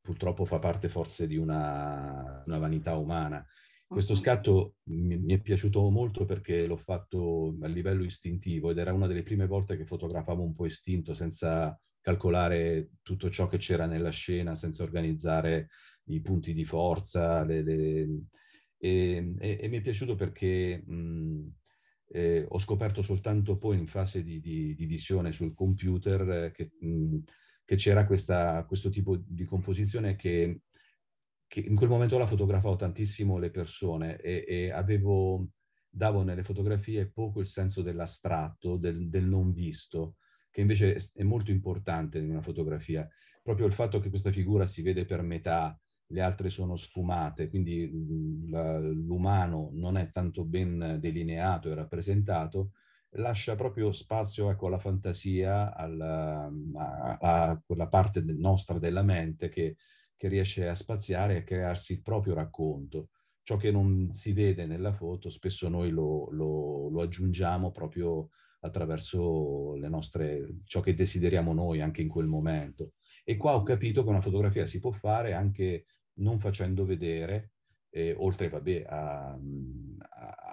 Purtroppo fa parte forse di una, una vanità umana. Questo scatto mi, mi è piaciuto molto perché l'ho fatto a livello istintivo ed era una delle prime volte che fotografavo un po' istinto, senza calcolare tutto ciò che c'era nella scena, senza organizzare i punti di forza. Le, le... E, e, e, mi è piaciuto perché mh, mhmm, eh, ho scoperto soltanto poi in fase di, di, di visione sul computer eh, che, mh, mhmm, che, c'era questa, questo tipo di composizione che, che, in quel momento la fotografavo tantissimo le persone e, e avevo, davo nelle fotografie poco il senso dell'astratto, del, del non visto, che invece è molto importante in una fotografia. Proprio il fatto che questa figura si vede per metà, le altre sono sfumate, quindi mhmm, l'umano non è tanto ben delineato e rappresentato, lascia proprio spazio ecco, alla fantasia, alla, mhmm, a, a quella parte del, nostra della mente che, che, riesce a spaziare e a crearsi il proprio racconto. Ciò che non si vede nella foto spesso noi lo, lo, lo aggiungiamo proprio attraverso nostre, ciò che desideriamo noi anche in quel momento. E qua ho capito che una fotografia si può fare anche non facendo vedere, eh, oltre vabbè, a,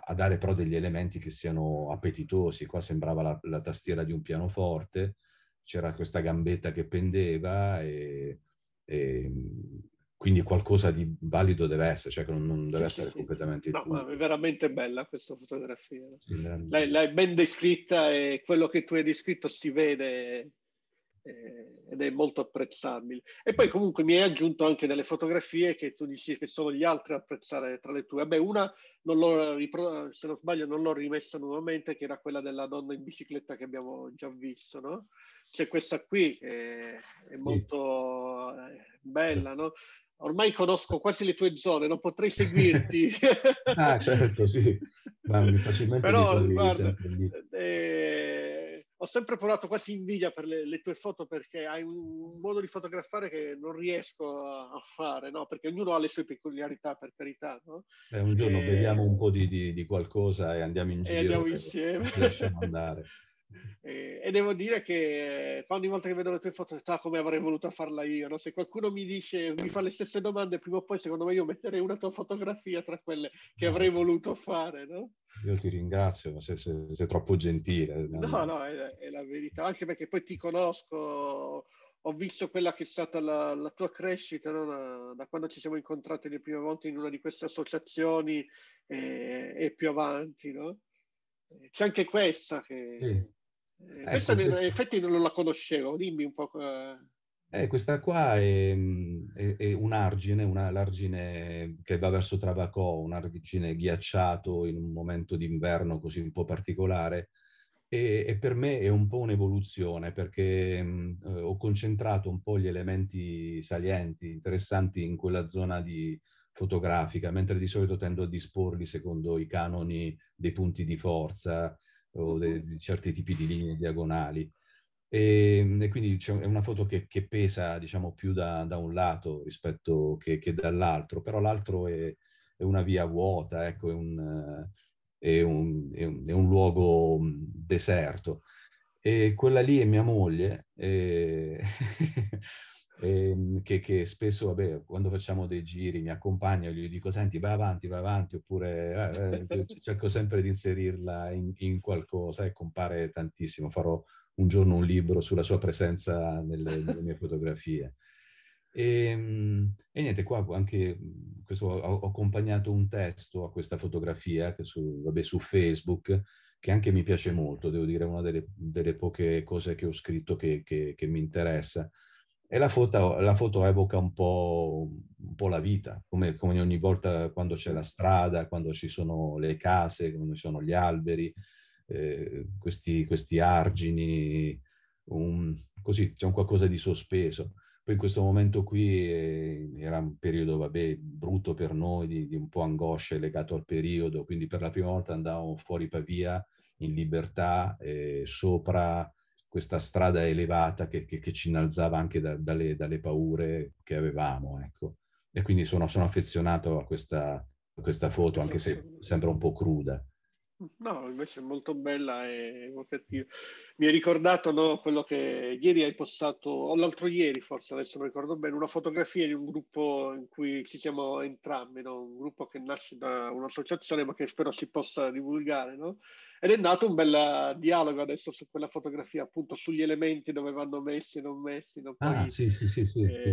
a, dare però degli elementi che siano appetitosi. Qua sembrava la, la tastiera di un pianoforte, c'era questa gambetta che pendeva e, e quindi qualcosa di valido deve essere, cioè che non, non deve sì, essere sì, completamente... No, ma è veramente bella questa fotografia. Sì, l'hai ben descritta e quello che tu hai descritto si vede eh, ed è molto apprezzabile. E poi comunque mi hai aggiunto anche delle fotografie che tu dici che sono gli altri a apprezzare tra le tue. Vabbè, una, non l'ho ripro- se non sbaglio, non l'ho rimessa nuovamente, che era quella della donna in bicicletta che abbiamo già visto, no? C'è questa qui, che è molto eh, bella, no? ormai conosco quasi le tue zone, non potrei seguirti. ah, certo, sì. Mamma, facilmente Però, guarda, ho sempre provato quasi invidia per le, le, tue foto perché hai un modo di fotografare che non riesco a, a fare, no? perché ognuno ha le sue peculiarità, per carità. No? Eh, un giorno e... beviamo un po' di, di, di, qualcosa e andiamo in giro. E andiamo insieme. Lasciamo andare. e devo dire che eh, ogni volta che vedo le tue foto, ah, come avrei voluto farla io. No? Se qualcuno mi dice, mi fa le stesse domande, prima o poi, secondo me, io metterei una tua fotografia tra quelle che avrei voluto fare. No? Io ti ringrazio, ma sei, sei, sei troppo gentile. Eh, no, no, è, è la verità, anche perché poi ti conosco ho visto quella che è stata la, la tua crescita no? da, da, quando ci siamo incontrati le prime volte in una di queste associazioni eh, e più avanti. No? C'è anche questa che, sì. Eh, eh, questa in effetti non la conoscevo, dimmi un po'. Eh, questa qua è, mm, è, è un argine, una, l'argine che va verso Travacò, un argine ghiacciato in un momento d'inverno così un po' particolare e, e per me è un po' un'evoluzione perché mh, mm, eh, ho concentrato un po' gli elementi salienti, interessanti in quella zona di, fotografica, mentre di solito tendo a disporli secondo i canoni dei punti di forza, o de, di certi tipi di linee diagonali. E, e quindi è una foto che, che pesa, diciamo, più da, da, un lato rispetto che, che dall'altro, però l'altro è, è, una via vuota, ecco, è un, è un, è un, un luogo deserto. E quella lì è mia moglie. E... ehm, che, che, spesso, vabbè, quando facciamo dei giri mi accompagna gli dico, senti, vai avanti, vai avanti, oppure eh, eh cerco sempre di inserirla in, in, qualcosa e compare tantissimo. Farò un giorno un libro sulla sua presenza nelle, nelle mie fotografie. E, ehm, e, niente, qua anche mhmm, questo, ho, ho, accompagnato un testo a questa fotografia che su, vabbè, su Facebook, che anche mi piace molto, devo dire, è una delle, delle, poche cose che ho scritto che, che, che mi interessa, e la foto, la foto evoca un po', un po', la vita, come, come ogni volta quando c'è la strada, quando ci sono le case, quando ci sono gli alberi, eh, questi, questi, argini, un, così c'è un qualcosa di sospeso. Poi in questo momento qui eh, era un periodo, vabbè, brutto per noi, di, di un po' angoscia legato al periodo, quindi per la prima volta andavamo fuori Pavia in libertà, eh, sopra questa strada elevata che, che, che ci innalzava anche da, dalle, dalle, paure che avevamo, ecco. E quindi sono, sono affezionato a questa, a questa, foto, anche se sembra un po' cruda. No, invece è molto bella e evocativa. Mi hai ricordato no, quello che ieri hai postato, o l'altro ieri forse, adesso non ricordo bene, una fotografia di un gruppo in cui ci siamo entrambi, no? un gruppo che nasce da un'associazione ma che spero si possa divulgare, no? Ed è nato un bel eh, dialogo adesso su quella fotografia, appunto sugli elementi dove vanno messi e non messi. No? Ah, Poi, sì, sì, sì, sì. Eh, sì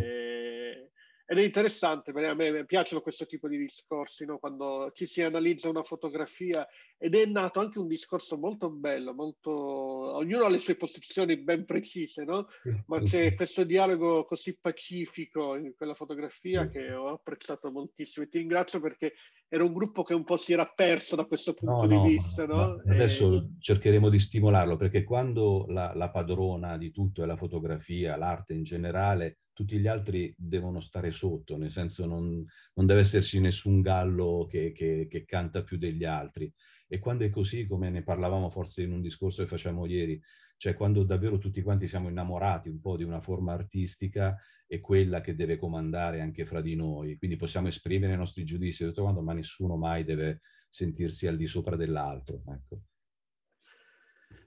ed è interessante perché a me piacciono questo tipo di discorsi, no? quando ci si analizza una fotografia ed è nato anche un discorso molto bello, molto... ognuno ha le sue posizioni ben precise, no? ma c'è questo dialogo così pacifico in quella fotografia che ho apprezzato moltissimo e ti ringrazio perché era un gruppo che un po' si era perso da questo punto no, di vista. No? Adesso e... cercheremo di stimolarlo perché quando la, la padrona di tutto è la fotografia, l'arte in generale, tutti gli altri devono stare sotto, nel senso non, non deve esserci nessun gallo che, che, che, canta più degli altri. E quando è così, come ne parlavamo forse in un discorso che facciamo ieri, cioè quando davvero tutti quanti siamo innamorati un po' di una forma artistica, è quella che deve comandare anche fra di noi. Quindi possiamo esprimere i nostri giudizi tutto quanto, ma nessuno mai deve sentirsi al di sopra dell'altro. Ecco.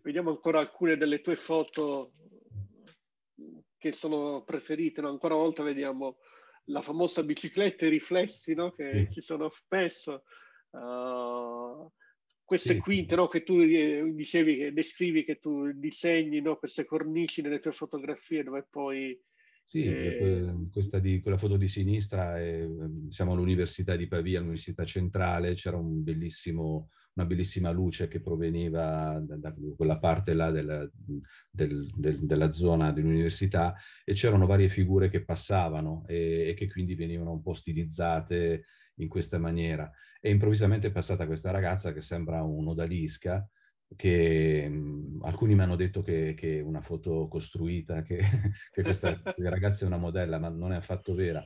Vediamo ancora alcune delle tue foto che sono preferite. No? Ancora una volta vediamo la famosa bicicletta, e i riflessi no? che sì. ci sono spesso. Uh, queste sì. quinte no? che tu eh, dicevi, che descrivi, che tu disegni, no? queste cornici nelle tue fotografie dove poi... Sì, eh, eh, questa di, quella foto di sinistra, è, ehm, siamo all'Università di Pavia, all'Università Centrale, c'era un bellissimo una bellissima luce che proveniva da, da quella parte là della, del, del, della zona dell'università e c'erano varie figure che passavano e, e che quindi venivano un po' stilizzate in questa maniera. E improvvisamente è passata questa ragazza che sembra un'odalisca, che mh, alcuni mi hanno detto che, è una foto costruita, che, che questa ragazza è una modella, ma non è affatto vera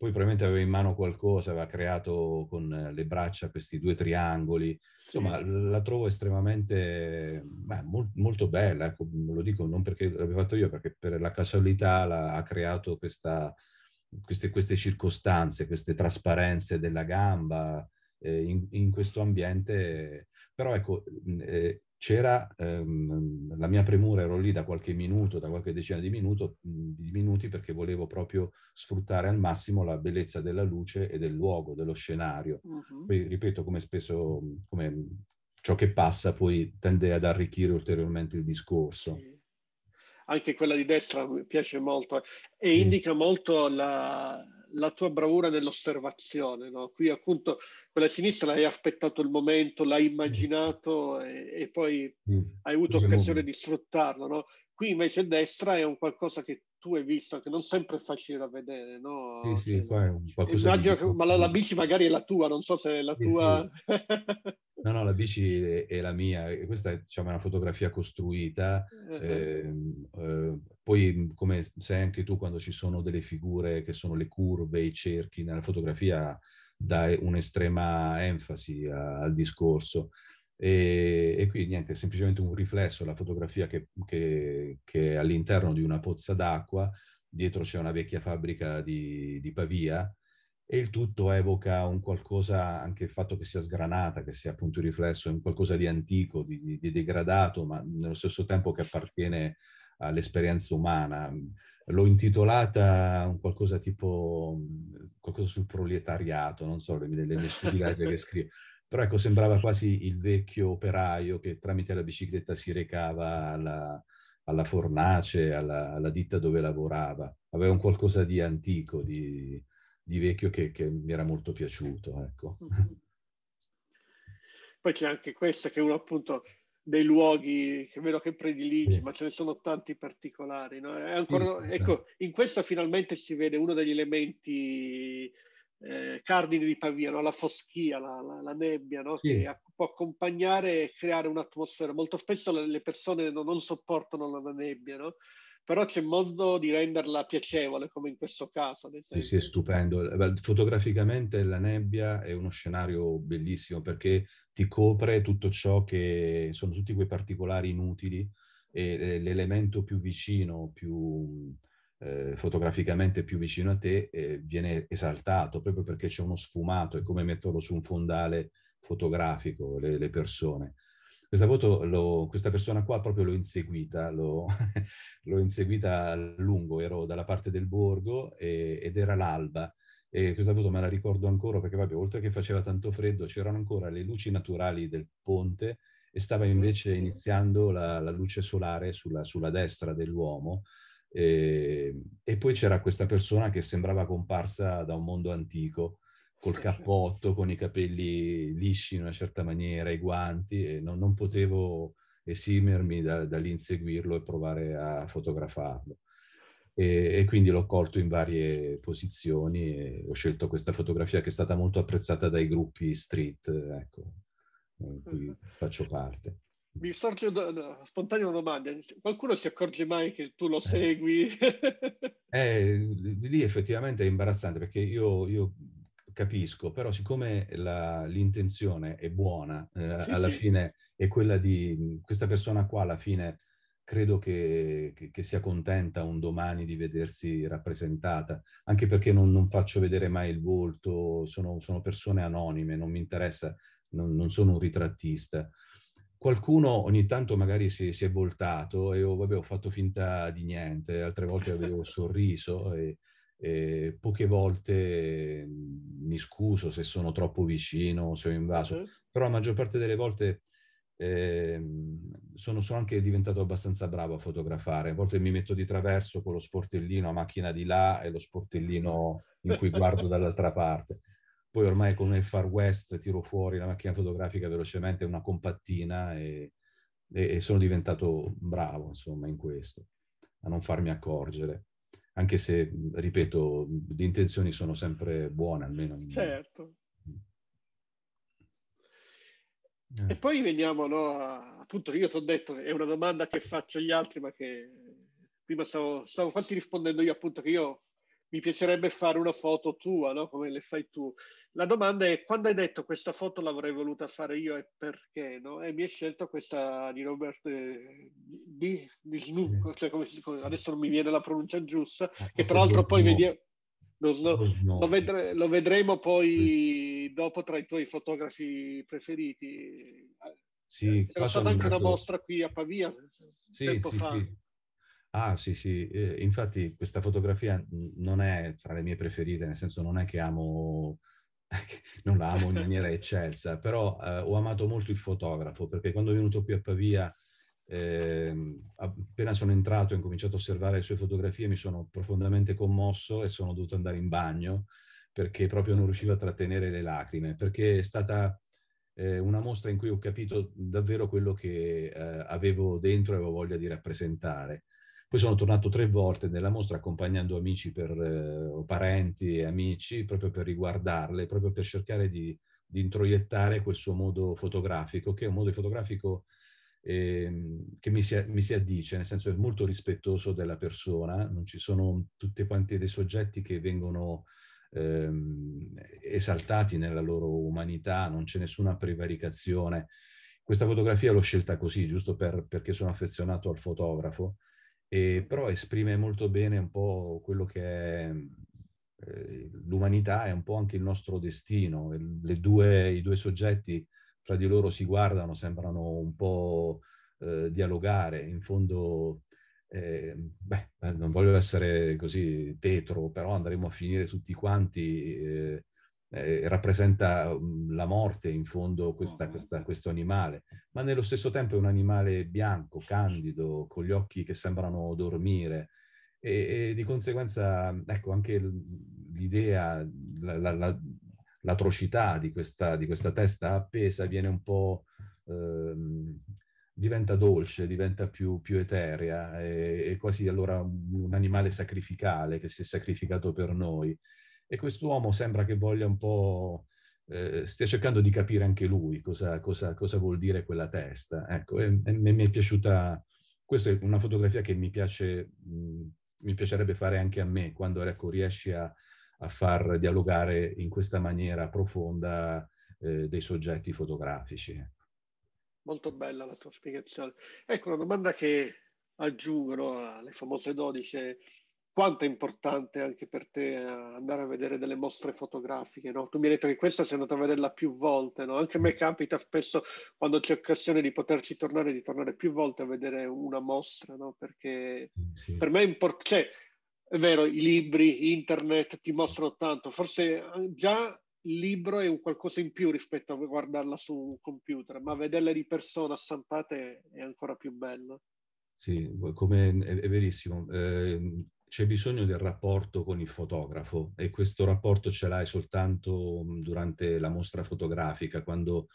poi probabilmente aveva in mano qualcosa, aveva creato con eh, le braccia questi due triangoli. Insomma, sì. la trovo estremamente beh, molt, molto bella, ecco, lo dico non perché l'abbia fatto io, perché per la casualità la, ha creato questa, queste, queste, circostanze, queste trasparenze della gamba eh, in, in, questo ambiente. Però ecco, eh, c'era ehm, la mia premura, ero lì da qualche minuto, da qualche decina di, minuto, mhmm, di, minuti perché volevo proprio sfruttare al massimo la bellezza della luce e del luogo, dello scenario. Uh-huh. Poi ripeto come spesso, come ciò che passa poi tende ad arricchire ulteriormente il discorso. Sì. Anche quella di destra mi piace molto eh. e sì. indica molto la, la tua bravura nell'osservazione. No? Qui appunto quella sinistra l'hai aspettato il momento, l'hai immaginato e, e poi mm. hai avuto occasione di sfruttarlo. No? Qui invece destra è un qualcosa che tu hai visto, che non sempre è facile da vedere. No? Sì, sì, cioè, qua è un qualcosa Immagino che, ma la, la, bici magari è la tua, non so se è la sì, tua... Sì. No, no, la bici è, è la mia, questa è diciamo, una fotografia costruita. Uh-huh. Eh, eh, ehm, eh poi, mm, come sai anche tu, quando ci sono delle figure che sono le curve, i cerchi, nella fotografia dà un'estrema enfasi a, al discorso. E, e, qui niente, è semplicemente un riflesso, la fotografia che, che, che è all'interno di una pozza d'acqua, dietro c'è una vecchia fabbrica di, di Pavia, e il tutto evoca un qualcosa, anche il fatto che sia sgranata, che sia appunto il riflesso, un qualcosa di antico, di, di, degradato, ma nello stesso tempo che appartiene all'esperienza umana l'ho intitolata qualcosa tipo qualcosa sul proletariato, non so, le, mie studiate che scrivo. Però ecco, sembrava quasi il vecchio operaio che tramite la bicicletta si recava alla, alla fornace, alla, alla, ditta dove lavorava. Aveva un qualcosa di antico, di, di vecchio che, che, mi era molto piaciuto, ecco. Mm-hmm. Poi c'è anche questa che uno appunto dei luoghi che meno che prediligi, sì. ma ce ne sono tanti particolari. No? Ancora, sì, ecco, sì. Certo. in questo finalmente si vede uno degli elementi eh, cardini di Pavia, no? la foschia, la, la, la nebbia, no? che può accompagnare e creare un'atmosfera. Molto spesso le, persone non, non sopportano la, nebbia, però c'è modo di renderla piacevole, come in questo caso. Ad esempio. Sì, è stupendo. Fotograficamente la nebbia è uno scenario bellissimo perché ti copre tutto ciò che sono tutti quei particolari inutili e l'elemento più vicino, più eh, fotograficamente più vicino a te, eh, viene esaltato proprio perché c'è uno sfumato, è come metterlo su un fondale fotografico, le, le persone questa foto, lo, questa persona qua proprio l'ho inseguita, l'ho, l'ho, inseguita a lungo, ero dalla parte del borgo e, ed era l'alba. E questa foto me la ricordo ancora perché, vabbè, oltre che faceva tanto freddo, c'erano ancora le luci naturali del ponte e stava mm. invece iniziando la, la luce solare sulla, sulla destra dell'uomo. E, e, poi c'era questa persona che sembrava comparsa da un mondo antico col cappotto, con i capelli lisci in una certa maniera, i guanti, e non, non potevo esimermi da, dall'inseguirlo e provare a fotografarlo. E, e, quindi l'ho colto in varie posizioni e ho scelto questa fotografia che è stata molto apprezzata dai gruppi street, ecco, in cui mm-hmm. faccio parte. Mi sorge una, spontanea domanda. Qualcuno si accorge mai che tu lo eh. segui? Eh, eh lì effettivamente è imbarazzante perché io, io capisco, però siccome la, l'intenzione è buona, eh, sì, alla sì. fine è quella di questa persona qua, alla fine credo che, che, che sia contenta un domani di vedersi rappresentata, anche perché non, non faccio vedere mai il volto, sono, sono persone anonime, non mi interessa, non, non, sono un ritrattista. Qualcuno ogni tanto magari si, si è voltato e io, vabbè, ho fatto finta di niente, altre volte avevo sorriso. E, eh, poche volte mhmm, mi scuso se sono troppo vicino, se ho invaso, mm-hmm. però la maggior parte delle volte eh, sono, sono, anche diventato abbastanza bravo a fotografare. A volte mi metto di traverso con lo sportellino a macchina di là e lo sportellino in cui guardo dall'altra parte. Poi ormai con il Far West tiro fuori la macchina fotografica velocemente, una compattina e, e, e sono diventato bravo insomma in questo, a non farmi accorgere anche se, ripeto, le intenzioni sono sempre buone, almeno. In... Certo. Mm. Eh. E poi veniamo, no, a, appunto, io ti ho detto, è una domanda che faccio agli altri, ma che prima stavo, stavo quasi rispondendo io, appunto, che io mi piacerebbe fare una foto tua, no? come le fai tu. La domanda è quando hai detto questa foto l'avrei voluta fare io e perché? No? E mi hai scelto questa di Robert eh, di, di Snook, cioè come, come, adesso non mi viene la pronuncia giusta, ah, che tra l'altro poi vediamo... Lo, lo, vedre, lo, vedremo poi dopo tra i tuoi fotografi preferiti. Sì, C'era stata anche una mostra qui a Pavia sì, tempo sì, fa. Sì. Ah sì sì, eh, infatti questa fotografia non è fra le mie preferite, nel senso non è che amo, non la amo in maniera eccelsa, però eh, ho amato molto il fotografo perché quando è venuto qui a Pavia, eh, appena sono entrato e ho cominciato a osservare le sue fotografie mi sono profondamente commosso e sono dovuto andare in bagno perché proprio non riuscivo a trattenere le lacrime, perché è stata eh, una mostra in cui ho capito davvero quello che eh, avevo dentro e avevo voglia di rappresentare. Poi sono tornato tre volte nella mostra accompagnando amici per, eh, parenti e amici proprio per riguardarle, proprio per cercare di, di introiettare quel suo modo fotografico, che è un modo fotografico eh, che mi si, mi si, addice, nel senso è molto rispettoso della persona, non ci sono tutti quanti dei soggetti che vengono ehm, esaltati nella loro umanità, non c'è nessuna prevaricazione. Questa fotografia l'ho scelta così, giusto per, perché sono affezionato al fotografo e però esprime molto bene un po' quello che è eh, l'umanità è un po' anche il nostro destino, due, i due soggetti fra di loro si guardano, sembrano un po' eh, dialogare, in fondo, eh, beh, non voglio essere così tetro, però andremo a finire tutti quanti eh, eh, rappresenta mhmm, la morte in fondo questa, questa, questo animale, ma nello stesso tempo è un animale bianco, candido, con gli occhi che sembrano dormire e, e di conseguenza ecco anche l'idea, la, la, la, l'atrocità di questa, di questa, testa appesa viene un po'... Ehm, diventa dolce, diventa più, più eterea, è, è, quasi allora un, un animale sacrificale che si è sacrificato per noi e quest'uomo sembra che voglia un po'... Eh, stia cercando di capire anche lui cosa, cosa, cosa vuol dire quella testa. Ecco, e, e mi è piaciuta... Questa è una fotografia che mi piace... Mh, mi piacerebbe fare anche a me quando ecco, riesci a, a far dialogare in questa maniera profonda eh, dei soggetti fotografici. Molto bella la tua spiegazione. Ecco una domanda che aggiungono alle famose 12 quanto è importante anche per te eh, andare a vedere delle mostre fotografiche, no? Tu mi hai detto che questa sei andata a vederla più volte, no? Anche a me capita spesso quando c'è occasione di poterci tornare, di tornare più volte a vedere una mostra, no? Perché sì. per me è importante, cioè, è vero, i libri, internet ti mostrano tanto, forse eh, già il libro è un qualcosa in più rispetto a guardarla su un computer, ma vederla di persona stampate è ancora più bello. Sì, come, è, è verissimo. Eh, c'è bisogno del rapporto con il fotografo e questo rapporto ce l'hai soltanto durante la mostra fotografica, quando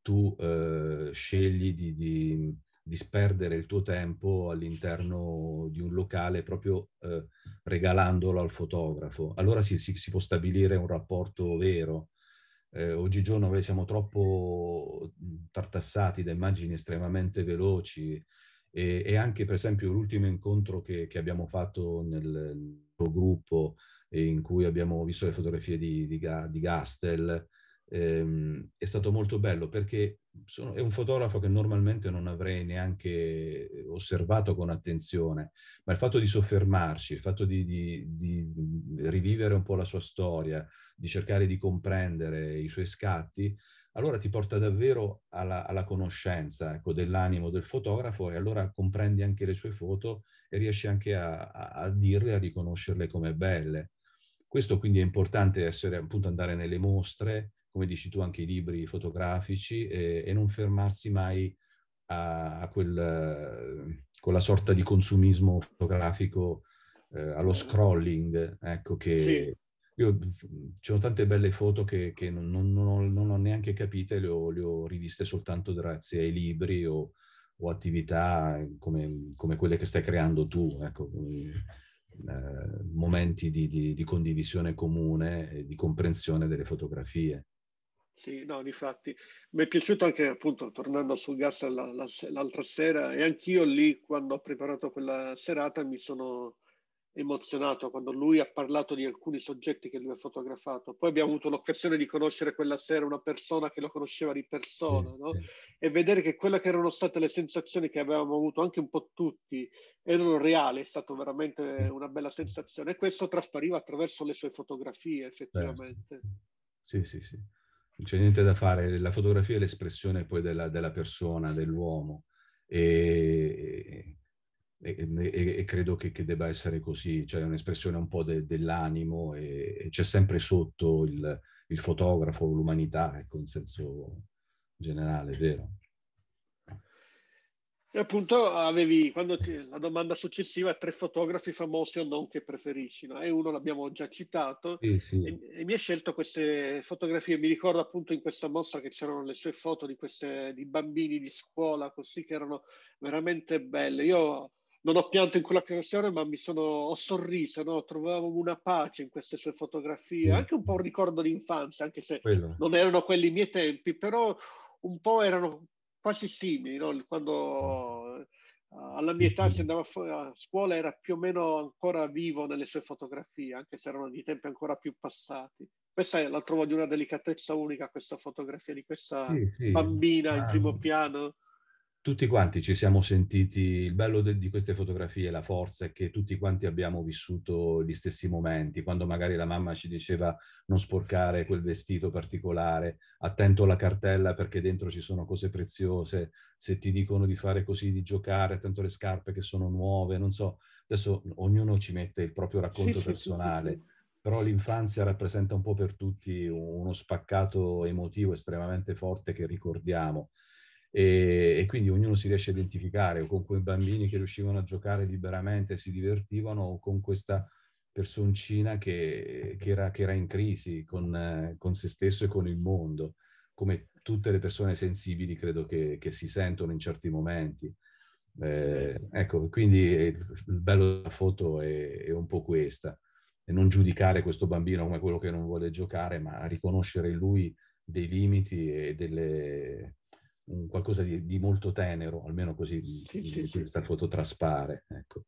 tu eh, scegli di, di, di, sperdere il tuo tempo all'interno di un locale proprio eh, regalandolo al fotografo. Allora si, si, si, può stabilire un rapporto vero. Eh, oggigiorno siamo troppo tartassati da immagini estremamente veloci, e, e anche per esempio l'ultimo incontro che, che, abbiamo fatto nel gruppo eh, in cui abbiamo visto le fotografie di, di, di Gastel ehm, è stato molto bello perché sono, è un fotografo che normalmente non avrei neanche osservato con attenzione, ma il fatto di soffermarci, il fatto di, di, di rivivere un po' la sua storia, di cercare di comprendere i suoi scatti, allora ti porta davvero alla, alla conoscenza ecco, dell'animo del fotografo e allora comprendi anche le sue foto e riesci anche a, a, a dirle, a riconoscerle come belle. Questo quindi è importante essere, appunto, andare nelle mostre, come dici tu, anche i libri fotografici e, e non fermarsi mai a, a quel, quella sorta di consumismo fotografico, eh, allo scrolling, ecco, che, sì. Io ci sono tante belle foto che, che non, non, non, ho, non, ho, neanche capite, le ho, le ho, riviste soltanto grazie ai libri o, o attività come, come, quelle che stai creando tu, ecco, mm, eh, momenti di, di, di condivisione comune e di comprensione delle fotografie. Sì, no, infatti. Mi è piaciuto anche, appunto, tornando sul gas la, la, l'altra sera, e anch'io lì, quando ho preparato quella serata, mi sono emozionato quando lui ha parlato di alcuni soggetti che lui ha fotografato. Poi abbiamo avuto l'occasione di conoscere quella sera una persona che lo conosceva di persona no? e vedere che quelle che erano state le sensazioni che avevamo avuto anche un po' tutti erano reali, è stata veramente una bella sensazione e questo traspariva attraverso le sue fotografie effettivamente. Certo. Sì, sì, sì. Non c'è niente da fare, la fotografia è l'espressione poi della, della persona, dell'uomo. E, e, e, e credo che, che, debba essere così, cioè è un'espressione un po' de, dell'animo e, e, c'è sempre sotto il, il fotografo, l'umanità, ecco, in senso generale, vero? E appunto avevi, quando ti, la domanda successiva, tre fotografi famosi o non che preferisci, no? e uno l'abbiamo già citato, sì, sì. E, e, mi ha scelto queste fotografie, mi ricordo appunto in questa mostra che c'erano le sue foto di, queste, di bambini di scuola, così che erano veramente belle. Io non ho pianto in quella creazione, ma mi sono, ho sorriso, no? trovavo una pace in queste sue fotografie, mm. anche un po' un ricordo d'infanzia, anche se Quello. non erano quelli i miei tempi, però un po' erano quasi simili, no? quando eh, alla mia età si andava fu- a scuola era più o meno ancora vivo nelle sue fotografie, anche se erano di tempi ancora più passati. Questa è, la trovo di una delicatezza unica, questa fotografia di questa sì, sì. bambina ah. in primo piano tutti quanti ci siamo sentiti, il bello de, di queste fotografie, la forza è che tutti quanti abbiamo vissuto gli stessi momenti, quando magari la mamma ci diceva non sporcare quel vestito particolare, attento alla cartella perché dentro ci sono cose preziose, se ti dicono di fare così, di giocare, attento alle scarpe che sono nuove, non so, adesso ognuno ci mette il proprio racconto sì, personale. Sì, sì, però l'infanzia rappresenta un po' per tutti uno spaccato emotivo estremamente forte che ricordiamo e, e, quindi ognuno si riesce a identificare o con quei bambini che riuscivano a giocare liberamente e si divertivano o con questa personcina che, che, era, che era, in crisi con, con, se stesso e con il mondo, come tutte le persone sensibili credo che, che si sentono in certi momenti. Eh, ecco, quindi eh, il bello della foto è, è, un po' questa, e non giudicare questo bambino come quello che non vuole giocare, ma riconoscere in lui dei limiti e delle, un qualcosa di, di, molto tenero, almeno così mm, sì, mm, sì, questa sì. foto traspare. Ecco.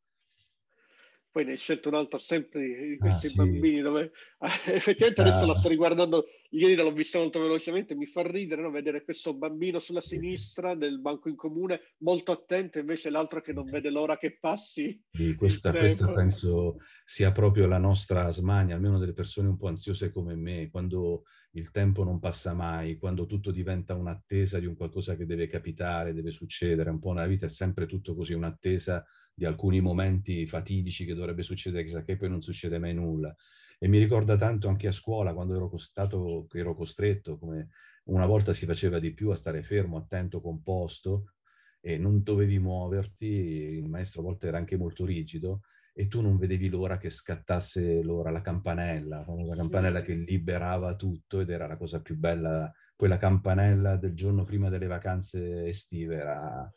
Poi ne hai scelto altro sempre di ah, questi ah, bambini, dove effettivamente adesso la ah. sto riguardando, ieri l'ho vista molto velocemente, mi fa ridere no? vedere questo bambino sulla sinistra del banco in comune, molto attento, invece l'altro che non vede l'ora che passi. Questa, questa penso sia proprio la nostra smania, almeno delle persone un po' ansiose come me, quando il tempo non passa mai, quando tutto diventa un'attesa di un qualcosa che deve capitare, deve succedere, un po' nella vita è sempre tutto così, un'attesa di alcuni momenti fatidici che dovrebbe succedere chissà che poi non succede mai nulla. E mi ricorda tanto anche a scuola, quando ero, costato, ero costretto, come una volta si faceva di più, a stare fermo, attento, composto, e non dovevi muoverti, il maestro a volte era anche molto rigido, e tu non vedevi l'ora che scattasse l'ora, la campanella, la famosa campanella sì. che liberava tutto ed era la cosa più bella. Poi la campanella del giorno prima delle vacanze estive era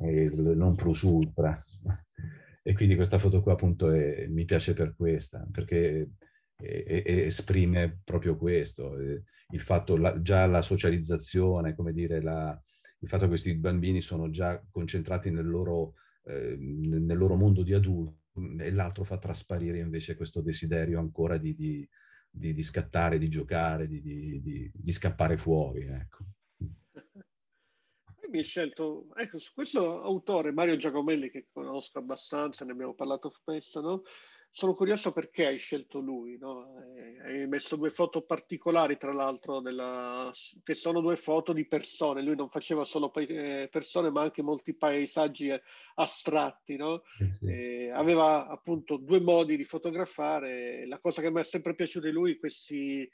eh, il non plus ultra. E quindi questa foto qua appunto è, mi piace per questa, perché è, eh, è, esprime proprio questo, eh, il fatto, la, già la socializzazione, come dire, la, il fatto che questi bambini sono già concentrati nel loro, eh, nel loro mondo di adulti e l'altro fa trasparire invece questo desiderio ancora di, di, di, di scattare, di giocare, di, scappare fuori. Ecco. Mi hai scelto, ecco, su questo autore, Mario Giacomelli, che conosco abbastanza, ne abbiamo parlato spesso, no? sono curioso perché hai scelto lui, no? Eh, hai messo due foto particolari tra l'altro, della... che sono due foto di persone, lui non faceva solo eh, persone ma anche molti paesaggi eh, astratti, no? sì. aveva appunto due modi di fotografare, la cosa che mi è sempre piaciuta di lui, questi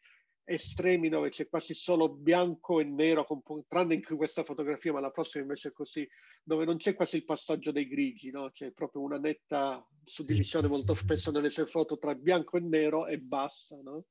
estremi dove c'è quasi solo bianco e nero, tranne in questa fotografia, ma la prossima invece è così, dove non c'è quasi il passaggio dei grigi, no? c'è proprio una netta suddivisione molto spesso nelle sue foto tra bianco e nero e bassa. No?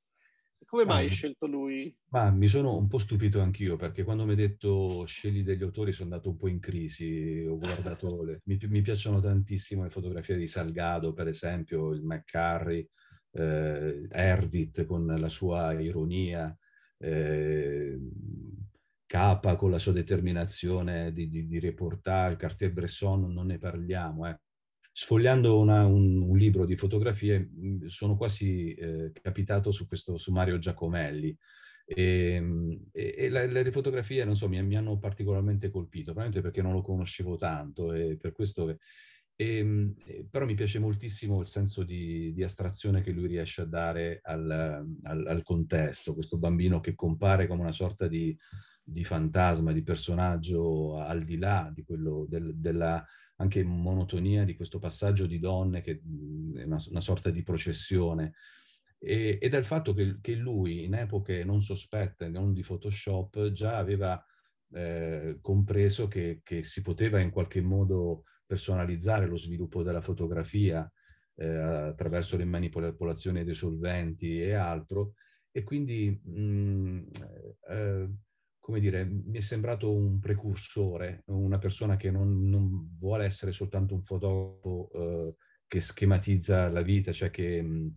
Come mai ah, hai scelto lui? Ma mi sono un po' stupito anch'io perché quando mi hai detto scegli degli autori sono andato un po' in crisi, ho guardato, le, mi, mi, piacciono tantissimo le fotografie di Salgado per esempio, il McCarry, eh, Erwitt con la sua ironia, eh, Capa con la sua determinazione di, di, di reportage, Cartier-Bresson non ne parliamo. Eh. Sfogliando una, un, un, libro di fotografie mm, sono quasi eh, capitato su, questo, su Mario Giacomelli ehm, e, e la, le fotografie so, mi, mi, hanno particolarmente colpito, probabilmente perché non lo conoscevo tanto e per questo e, ehm, eh, però mi piace moltissimo il senso di, di astrazione che lui riesce a dare al, al, al, contesto, questo bambino che compare come una sorta di, di fantasma, di personaggio al di là di quello del, della anche monotonia di questo passaggio di donne che mm, è una, una sorta di processione. E, e dal fatto che, che lui in epoche non sospette, non di Photoshop, già aveva eh, compreso che, che, si poteva in qualche modo personalizzare lo sviluppo della fotografia eh, attraverso le manipolazioni dei solventi e altro. E quindi, mh, mm, eh, eh, come dire, mi è sembrato un precursore, una persona che non, non vuole essere soltanto un fotografo eh, che schematizza la vita, cioè che... Mh, mm,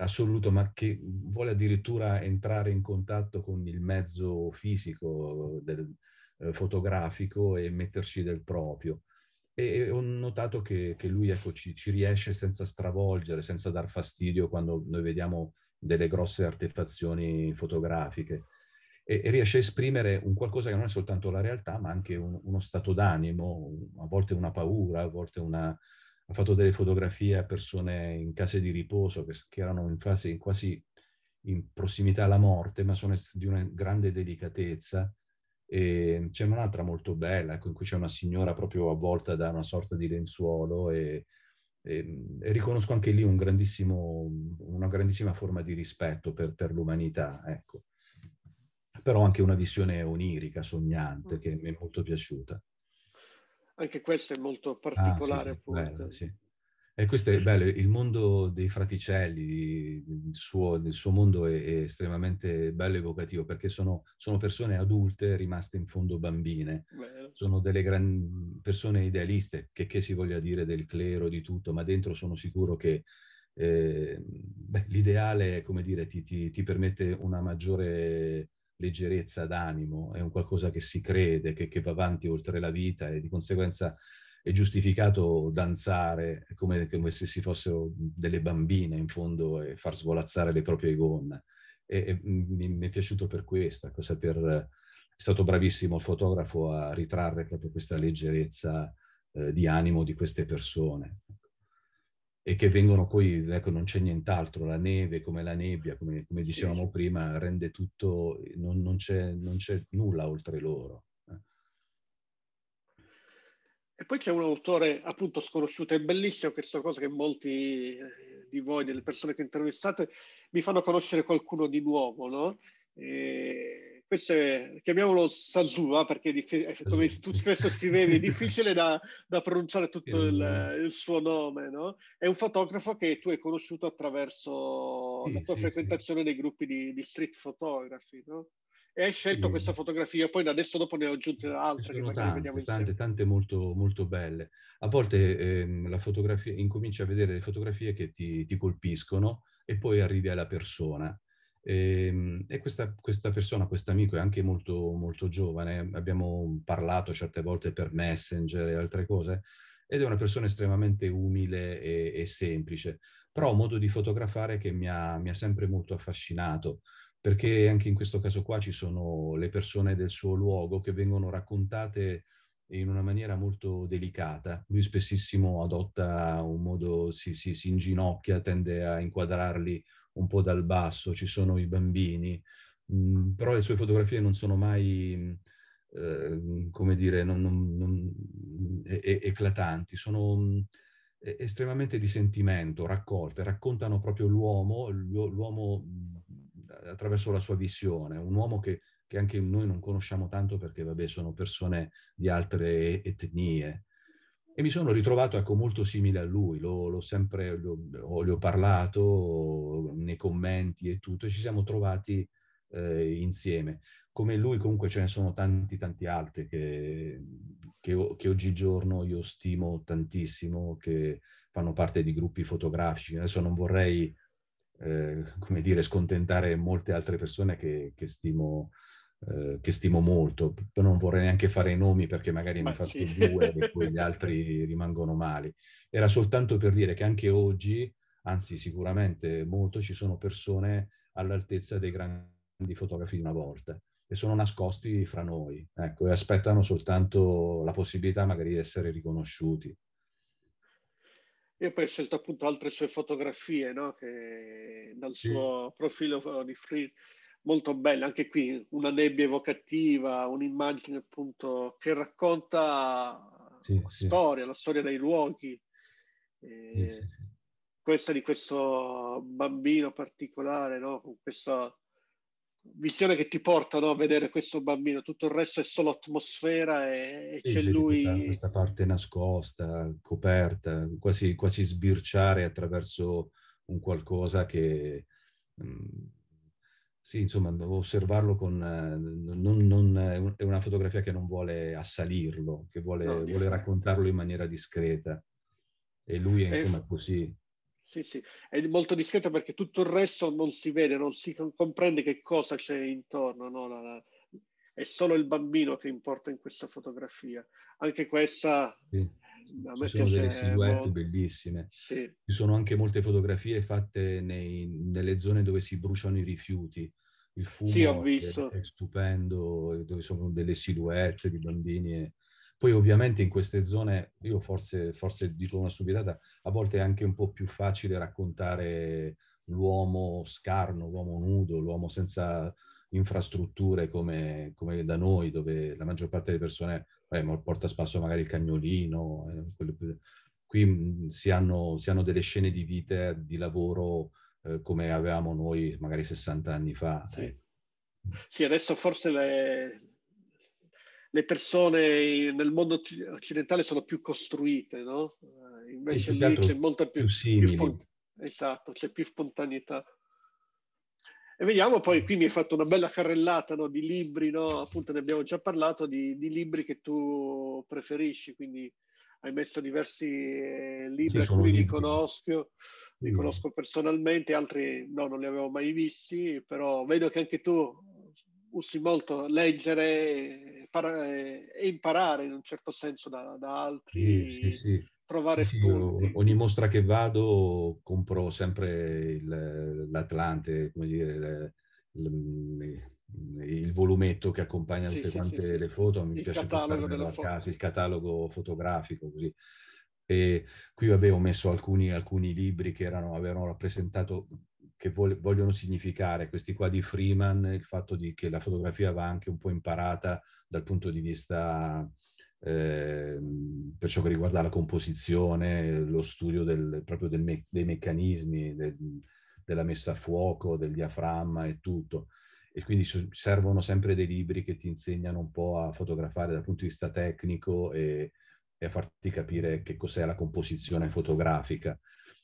assoluto, ma che vuole addirittura entrare in contatto con il mezzo fisico del, eh, fotografico e metterci del proprio e ho notato che, che lui ecco, ci, ci, riesce senza stravolgere, senza dar fastidio quando noi vediamo delle grosse artefazioni fotografiche e, e riesce a esprimere un qualcosa che non è soltanto la realtà ma anche un, uno stato d'animo, a volte una paura, a volte una... ha fatto delle fotografie a persone in case di riposo che, che erano in fase quasi in prossimità alla morte ma sono di una grande delicatezza e ehm, c'è un'altra molto bella, ecco, in cui c'è una signora proprio avvolta da una sorta di lenzuolo e, e, ehm, e riconosco anche lì un una grandissima forma di rispetto per, per l'umanità, ecco. Però anche una visione onirica, sognante, mm. che mi è molto piaciuta. Anche questa è molto particolare. Ah, sì, sì, bella, sì. E questo è bello, il mondo dei fraticelli, il suo, il suo mondo è, è, estremamente bello e evocativo perché sono, sono, persone adulte rimaste in fondo bambine, bello. sono delle gran, persone idealiste, che, che si voglia dire del clero, di tutto, ma dentro sono sicuro che eh, beh, l'ideale, come dire, ti, ti, ti, permette una maggiore leggerezza d'animo, è un qualcosa che si crede, che, che va avanti oltre la vita e di conseguenza è giustificato danzare come, come, se si fossero delle bambine in fondo e far svolazzare le proprie gonne. E, e mi, mi, è piaciuto per questo, per, è stato bravissimo il fotografo a ritrarre proprio questa leggerezza eh, di animo di queste persone. E che vengono poi, ecco, non c'è nient'altro, la neve come la nebbia, come, come dicevamo sì. prima, rende tutto, non, non, c'è, non c'è nulla oltre loro. E poi c'è un autore appunto sconosciuto è bellissimo, questa cosa che molti eh, di voi, delle persone che intervistate, mi fanno conoscere qualcuno di nuovo, no? E questo è, chiamiamolo Sazuva, perché come tu spesso scrivevi, è difficile da, da pronunciare tutto eh, il, eh. il, suo nome, no? È un fotografo che tu hai conosciuto attraverso sì, la tua sì, frequentazione sì. dei gruppi di, di street photography, no? e hai scelto sì. questa fotografia, poi da adesso dopo ne ho aggiunte altre. Che tante, tante, tante molto, molto belle. A volte ehm, la fotografia, incominci a vedere le fotografie che ti, ti colpiscono e poi arrivi alla persona. E, ehm, e questa, questa, persona, questo amico è anche molto, molto giovane, abbiamo parlato certe volte per Messenger e altre cose, ed è una persona estremamente umile e, e semplice, però ha un modo di fotografare che mi ha, mi ha sempre molto affascinato perché anche in questo caso qua ci sono le persone del suo luogo che vengono raccontate in una maniera molto delicata. Lui spessissimo adotta un modo, si, si, si inginocchia, tende a inquadrarli un po' dal basso, ci sono i bambini, mh, mm, però le sue fotografie non sono mai, mm, eh, come dire, non, non, non, mm, e, e, eclatanti, sono mh, estremamente di sentimento, raccolte, raccontano proprio l'uomo, l'uomo attraverso la sua visione, un uomo che, che anche noi non conosciamo tanto perché, vabbè, sono persone di altre etnie. E mi sono ritrovato, ecco, molto simile a lui, l'ho, l'ho sempre, l'ho, l'ho parlato nei commenti e tutto, e ci siamo trovati eh, insieme. Come lui comunque ce ne sono tanti, tanti altri che, che, che, oggigiorno io stimo tantissimo, che fanno parte di gruppi fotografici. Adesso non vorrei eh, come dire, scontentare molte altre persone che, che, stimo, eh, che, stimo, molto. Non vorrei neanche fare i nomi perché magari Ma ne faccio sì. due e poi gli altri rimangono mali. Era soltanto per dire che anche oggi, anzi sicuramente molto, ci sono persone all'altezza dei grandi fotografi di una volta e sono nascosti fra noi ecco, e aspettano soltanto la possibilità magari di essere riconosciuti. Io poi ho scelto appunto altre sue fotografie, no? che dal suo profilo di free, molto belle, anche qui una nebbia evocativa, un'immagine appunto che racconta sì, la sì. storia, la storia dei luoghi. Eh, questa di questo bambino particolare, no? con questa visione che ti porta no, a vedere questo bambino, tutto il resto è solo atmosfera e, e sì, c'è lui... Questa, questa, parte nascosta, coperta, quasi, quasi, sbirciare attraverso un qualcosa che... Mh, mm, sì, insomma, osservarlo con... Eh, non, non, è una fotografia che non vuole assalirlo, che vuole, no, vuole raccontarlo in maniera discreta. E lui è insomma, così. Sì, sì, è molto discreto perché tutto il resto non si vede, non si comprende che cosa c'è intorno, no? la, la... è solo il bambino che importa in questa fotografia. Anche questa sì. a me Ci sono delle silhouette molto... bellissime. Sì. Ci sono anche molte fotografie fatte nei, nelle zone dove si bruciano i rifiuti. Il fumo sì, ho visto. È, è stupendo, dove sono delle silhouette di bambini. E poi ovviamente in queste zone, io forse, forse dico una stupidata, a volte è anche un po' più facile raccontare l'uomo scarno, l'uomo nudo, l'uomo senza infrastrutture come, come da noi, dove la maggior parte delle persone eh, porta a spasso magari il cagnolino. Eh, quello, qui mm, si, hanno, si hanno delle scene di vita, di lavoro eh, come avevamo noi magari 60 anni fa. Sì. Sì, adesso forse le, le persone nel mondo occidentale sono più costruite, no? Eh, invece lì c'è molta più, più, più, esatto, c'è più spontaneità. E vediamo poi, qui mi hai fatto una bella carrellata no, di libri, no? appunto ne abbiamo già parlato, di, di, libri che tu preferisci, quindi hai messo diversi eh, libri, alcuni li conosco, li conosco personalmente, altri no, non li avevo mai visti, però vedo che anche tu eh, usi molto leggere, imparare, eh, e imparare in un certo senso da, da altri. Sì, sì, sì. Trovare sì, io, ogni mostra che vado compro sempre il, l'Atlante, come dire, le, le, il volumetto che accompagna tutte quante le foto, mi il piace catalogo della foto. il catalogo fotografico così. E qui vabbè ho messo alcuni, alcuni libri che erano, avevano rappresentato che vogliono significare, questi qua di Freeman, il fatto di, che la fotografia va anche un po' imparata dal punto di vista eh, per ciò che riguarda la composizione, lo studio del, proprio del me, dei meccanismi, del, della messa a fuoco, del diaframma e tutto. E quindi servono sempre dei libri che ti insegnano un po' a fotografare dal punto di vista tecnico e, e a farti capire che cos'è la composizione fotografica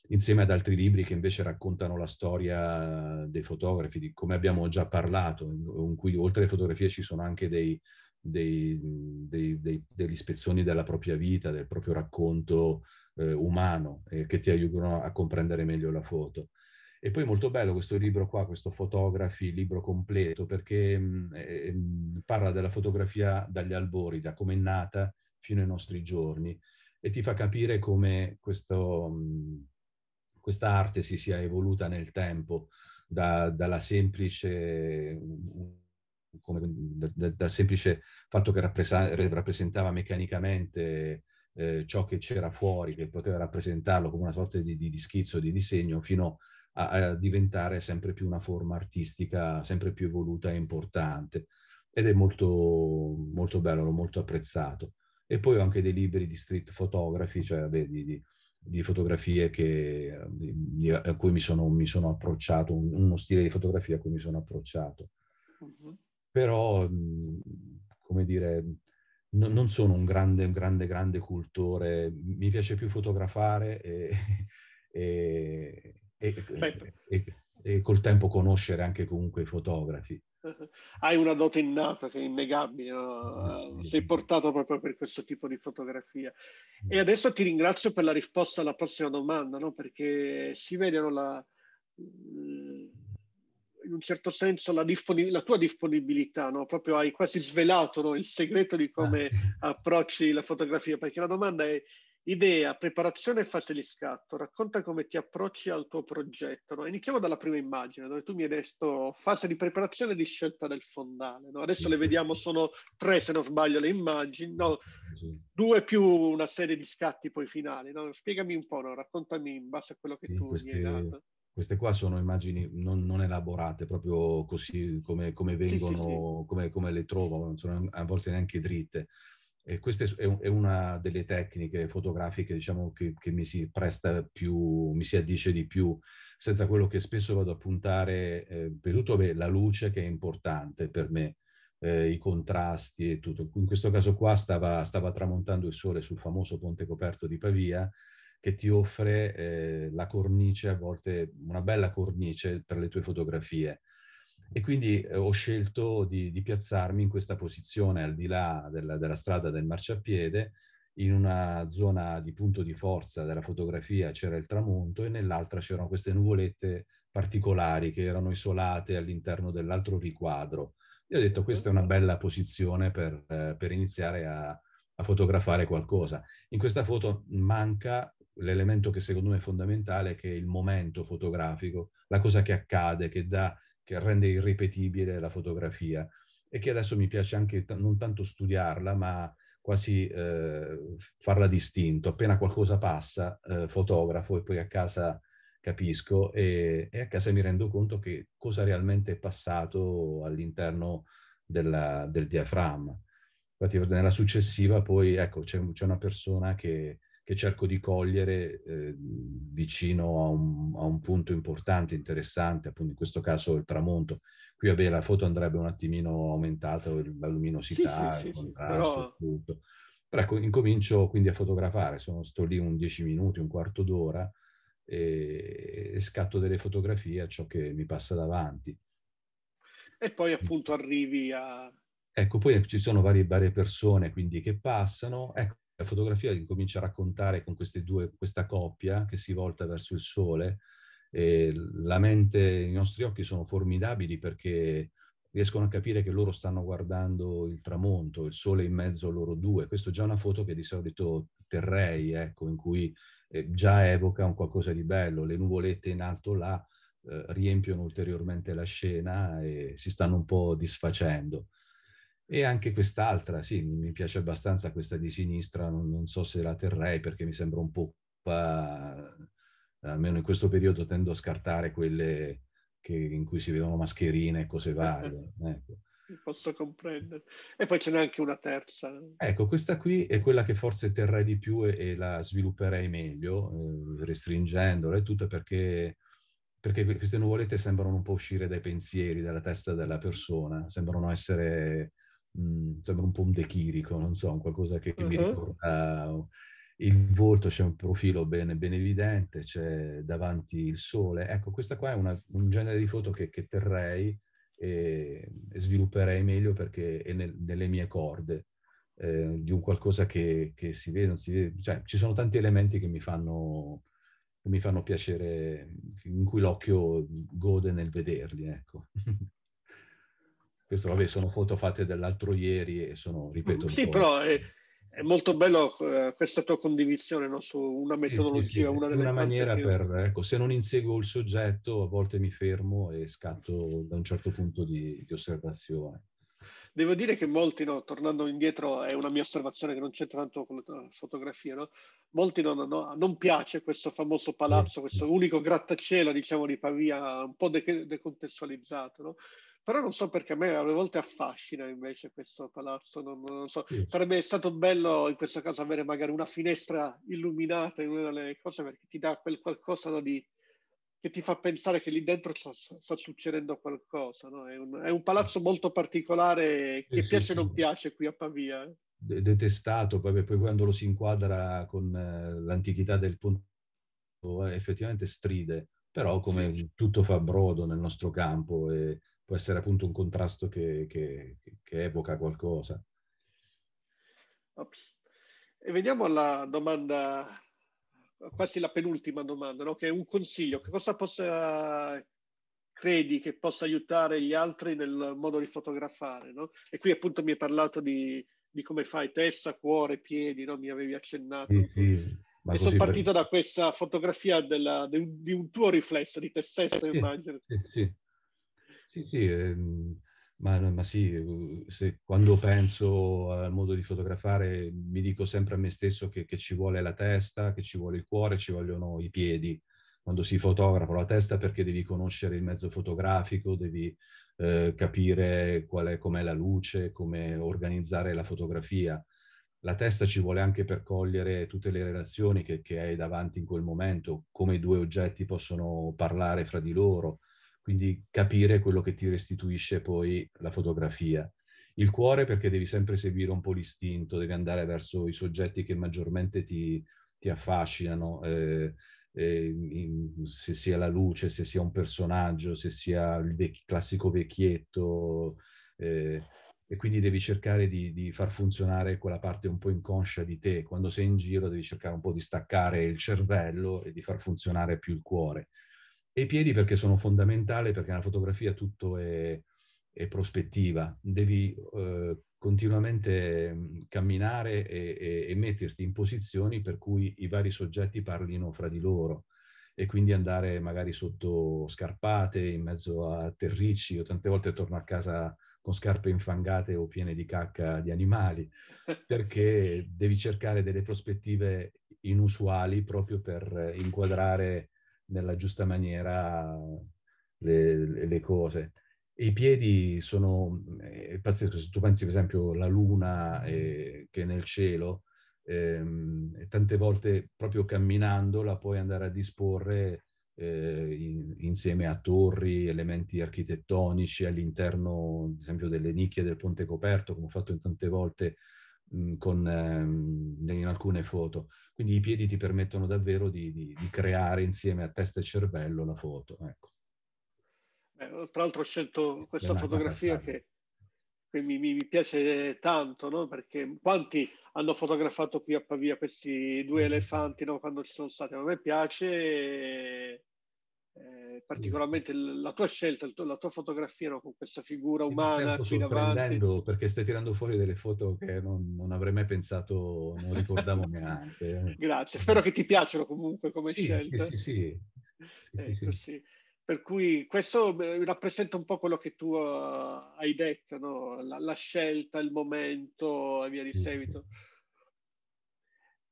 insieme ad altri libri che invece raccontano la storia dei fotografi, di come abbiamo già parlato, in cui oltre alle fotografie ci sono anche dei, dei, dei, dei, degli ispezioni della propria vita, del proprio racconto eh, umano, eh, che ti aiutano a comprendere meglio la foto. E poi molto bello questo libro qua, questo fotografi, libro completo, perché eh, parla della fotografia dagli albori, da come è nata fino ai nostri giorni, e ti fa capire come questo... Mh, mm, questa arte si sia evoluta nel tempo da, dalla semplice come, da, dal semplice fatto che rappresentava meccanicamente eh, ciò che c'era fuori, che poteva rappresentarlo come una sorta di, di, di schizzo, di disegno, fino a, a, diventare sempre più una forma artistica, sempre più evoluta e importante. Ed è molto, molto bello, l'ho molto apprezzato. E poi ho anche dei libri di street photography, cioè beh, di, di fotografie che, di, a cui mi sono, mi sono approcciato, uno mm. stile di fotografia a cui mi sono approcciato. Uh-huh. Però, mm, come dire, no, non sono un grande, un grande, grande cultore, mi piace più fotografare e, e, e, e col tempo conoscere anche comunque i fotografi hai una dote innata che è innegabile, no? sei portato proprio per questo tipo di fotografia. Mm. E adesso ti ringrazio per la risposta alla prossima domanda, no? perché si vedono la, mm, in un certo senso la, disponibil- la tua disponibilità, no? proprio hai quasi svelato il segreto di ah, come approcci la fotografia, perché la domanda è Idea, preparazione e fase di scatto. Racconta come ti approcci al tuo progetto. No? Iniziamo dalla prima immagine, dove tu mi hai detto fase di preparazione e di scelta del fondale. No? Adesso le vediamo, sono tre se non sbaglio le immagini, no? due più una serie di scatti poi finali. Spiegami un po', raccontami in base a quello che tu queste, mi hai dato. Queste qua sono immagini non, non elaborate, proprio così come, come vengono, sì, sì, sì. Come, come le trovo, non sono a volte neanche dritte e questa è una delle tecniche fotografiche diciamo, che, che, mi si presta più, mi si addice di più, senza quello che spesso vado a puntare, eh, per tutto beh, la luce che è importante per me, eh, i contrasti e tutto. In questo caso qua stava, stava, tramontando il sole sul famoso ponte coperto di Pavia, che ti offre eh, la cornice, a volte una bella cornice per le tue fotografie e quindi eh, ho scelto di, di, piazzarmi in questa posizione al di là della, della, strada del marciapiede, in una zona di punto di forza della fotografia c'era il tramonto e nell'altra c'erano queste nuvolette particolari che erano isolate all'interno dell'altro riquadro. Io ho detto questa è una bella posizione per, eh, per iniziare a, a fotografare qualcosa. In questa foto manca l'elemento che secondo me è fondamentale, che è il momento fotografico, la cosa che accade, che dà che rende irripetibile la fotografia e che adesso mi piace anche t- non tanto studiarla, ma quasi eh, farla distinto. Appena qualcosa passa, eh, fotografo e poi a casa capisco e, e, a casa mi rendo conto che cosa realmente è passato all'interno della, del diaframma. Infatti nella successiva poi, ecco, c'è, c'è una persona che che cerco di cogliere eh, vicino a un, a un, punto importante, interessante, appunto in questo caso il tramonto. Qui vabbè, la foto andrebbe un attimino aumentata, la luminosità, sì, sì, il sì, contrasto, però... tutto. Però ecco, incomincio quindi a fotografare, sono, sto lì un dieci minuti, un quarto d'ora e, e scatto delle fotografie a ciò che mi passa davanti. E poi appunto arrivi a... Ecco, poi ci sono varie, varie persone quindi che passano. Ecco, la fotografia comincia a raccontare con queste due, questa coppia che si volta verso il sole. la mente, i nostri occhi sono formidabili perché riescono a capire che loro stanno guardando il tramonto, il sole in mezzo a loro due. Questa è già una foto che di solito terrei, ecco, in cui eh, già evoca un qualcosa di bello. Le nuvolette in alto là eh, riempiono ulteriormente la scena e si stanno un po' disfacendo e anche quest'altra, sì, mi piace abbastanza questa di sinistra, non, non so se la terrei perché mi sembra un po', uh, almeno in questo periodo tendo a scartare quelle che, in cui si vedono mascherine e cose varie. Ecco. Posso comprendere. E poi ce n'è anche una terza. Ecco, questa qui è quella che forse terrei di più e, e la svilupperei meglio, eh, restringendola e tutto perché perché queste nuvolette sembrano un po' uscire dai pensieri, dalla testa della persona, sembrano essere sembra un po' un dechirico, non so, qualcosa che, che uh-huh. mi ricorda il volto, c'è un profilo ben, ben, evidente, c'è davanti il sole. Ecco, questa qua è una, un genere di foto che, che terrei e, e, svilupperei meglio perché è nel, nelle mie corde. Eh, di un qualcosa che, che, si vede, non si vede, cioè ci sono tanti elementi che mi fanno, che mi fanno piacere, in cui l'occhio gode nel vederli, ecco. Questo, vabbè, sono foto fatte dell'altro ieri e sono, mm-hmm. ripeto... Sì, però è, è, molto bello eh, questa tua condivisione no? su una metodologia, una delle... Una maniera per, ecco, se non inseguo il soggetto, a volte mi fermo e scatto da un certo punto di, di osservazione. Devo dire che molti, no, tornando indietro, è una mia osservazione che non c'entra tanto con la fotografia, no? molti no, no, non piace questo famoso palazzo, questo unico grattacielo, diciamo, di Pavia, un po' de- no? Però non so perché a me alle volte affascina invece questo palazzo, non, non so. Sarebbe stato bello in questo caso avere magari una finestra illuminata in una delle cose perché ti dà quel qualcosa no, di, che ti fa pensare che lì dentro sta, sta succedendo qualcosa. No? È, un, è, un, palazzo molto particolare che eh, piace o sì, non piace qui a Pavia. Eh. Detestato, poi, poi quando lo si inquadra con eh, l'antichità del Ponte eh, effettivamente stride, però come sì. tutto fa brodo nel nostro campo e può essere appunto un contrasto che, che, che evoca qualcosa. Ops. E veniamo alla domanda, quasi la penultima domanda, no? che è un consiglio. Che cosa possa, credi che possa aiutare gli altri nel modo di fotografare? No? E qui appunto mi hai parlato di, di come fai testa, cuore, piedi, no? mi avevi accennato. Sì, mm-hmm. sì. Ma e sono partito per... da questa fotografia della, de, di un tuo riflesso di te stesso, sì, immagino. Sì, sì. Sì, sì, ehm, ma, ma, sì, se, quando penso al modo di fotografare mi dico sempre a me stesso che, che, ci vuole la testa, che ci vuole il cuore, ci vogliono i piedi. Quando si fotografa la testa perché devi conoscere il mezzo fotografico, devi eh, capire qual è, com'è la luce, come organizzare la fotografia. La testa ci vuole anche per cogliere tutte le relazioni che, che hai davanti in quel momento, come i due oggetti possono parlare fra di loro, quindi capire quello che ti restituisce poi la fotografia. Il cuore perché devi sempre seguire un po' l'istinto, devi andare verso i soggetti che maggiormente ti, ti affascinano, eh, eh, in, se sia la luce, se sia un personaggio, se sia il vec- classico vecchietto. Eh, e quindi devi cercare di, di, far funzionare quella parte un po' inconscia di te. Quando sei in giro devi cercare un po' di staccare il cervello e di far funzionare più il cuore. E i piedi perché sono fondamentali, perché nella fotografia tutto è, è prospettiva. Devi eh, continuamente mm, camminare e, e, e metterti in posizioni per cui i vari soggetti parlino fra di loro e quindi andare magari sotto scarpate, in mezzo a terricci. Io tante volte torno a casa con scarpe infangate o piene di cacca di animali, perché devi cercare delle prospettive inusuali proprio per inquadrare nella giusta maniera le, le cose. I piedi sono, è pazzesco, se tu pensi per esempio alla luna eh, che è nel cielo, ehm, tante volte proprio camminando la puoi andare a disporre eh, in, insieme a torri, elementi architettonici all'interno, ad esempio, delle nicchie del ponte coperto, come ho fatto in tante volte mh, mm, con, ehm, in alcune foto. Quindi i piedi ti permettono davvero di, di, di creare insieme a testa e cervello la foto. Ecco. Beh, tra l'altro ho scelto questa fotografia che, che mi, mi, piace tanto, no? perché quanti hanno fotografato qui a Pavia questi due mm. elefanti no? quando ci sono stati? A me piace eh, particolarmente la tua scelta, la tua fotografia no? con questa figura umana qui davanti. Perché stai tirando fuori delle foto che non, non avrei mai pensato, non ricordavo neanche. Grazie, spero che ti piacciono comunque come sì, scelta. Sì, sì, sì. Ecco, sì, sì. Per cui questo eh, rappresenta un po' quello che tu eh, hai detto, no? la, la, scelta, il momento e via di seguito.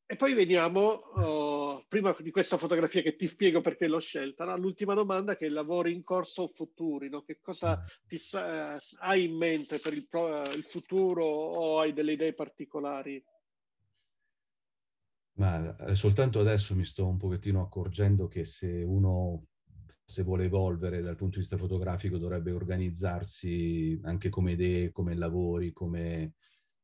E poi veniamo, uh, oh, prima di questa fotografia che ti spiego perché l'ho scelta, no? l'ultima domanda che è lavori in corso o futuri, no? che cosa ti, uh, hai in mente per il, eh, il, futuro o hai delle idee particolari? Ma eh, soltanto adesso mi sto un pochettino accorgendo che se uno se vuole evolvere dal punto di vista fotografico dovrebbe organizzarsi anche come idee, come lavori, come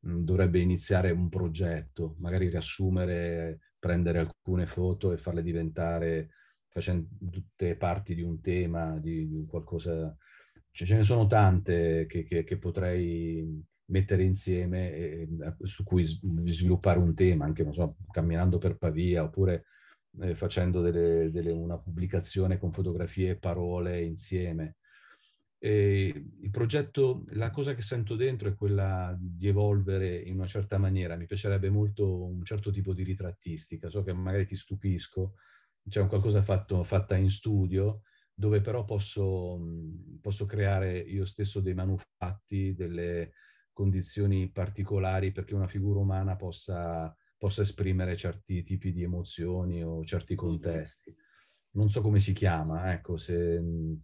Mm, dovrebbe iniziare un progetto, magari riassumere, prendere alcune foto e farle diventare facendo tutte parti di un tema, di, di qualcosa. Cioè, ce ne sono tante che, che, che potrei mettere insieme e, su cui sviluppare un tema, anche non so, camminando per Pavia oppure eh, facendo delle, delle, una pubblicazione con fotografie e parole insieme. E ehm, il progetto, la cosa che sento dentro è quella di evolvere in una certa maniera. Mi piacerebbe molto un certo tipo di ritrattistica. So che magari ti stupisco, c'è un qualcosa fatto, fatta in studio, dove però posso, mhmm, posso, creare io stesso dei manufatti, delle condizioni particolari perché una figura umana possa, possa esprimere certi tipi di emozioni o certi contesti. Non so come si chiama, ecco, se mhmm,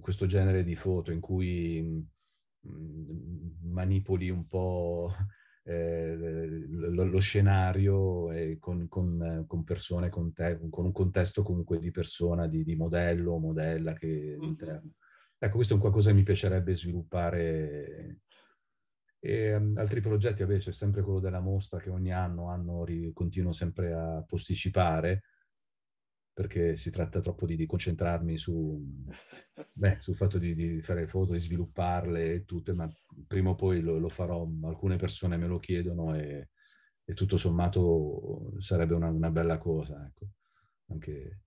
questo genere di foto in cui mm, manipoli un po' eh, lo, lo, scenario con, con, con, persone, con, te, con un contesto comunque di persona, di, di modello o modella che all'interno. Mm-hmm. Ecco, questo è un qualcosa che mi piacerebbe sviluppare. E, um, altri progetti, vabbè, c'è sempre quello della mostra che ogni anno, anno continuo sempre a posticipare, perché si tratta troppo di, di concentrarmi su, beh, sul fatto di, di, fare foto, di svilupparle e tutte, ma prima o poi lo, lo farò, alcune persone me lo chiedono e, e tutto sommato sarebbe una, una bella cosa. Ecco. Anche...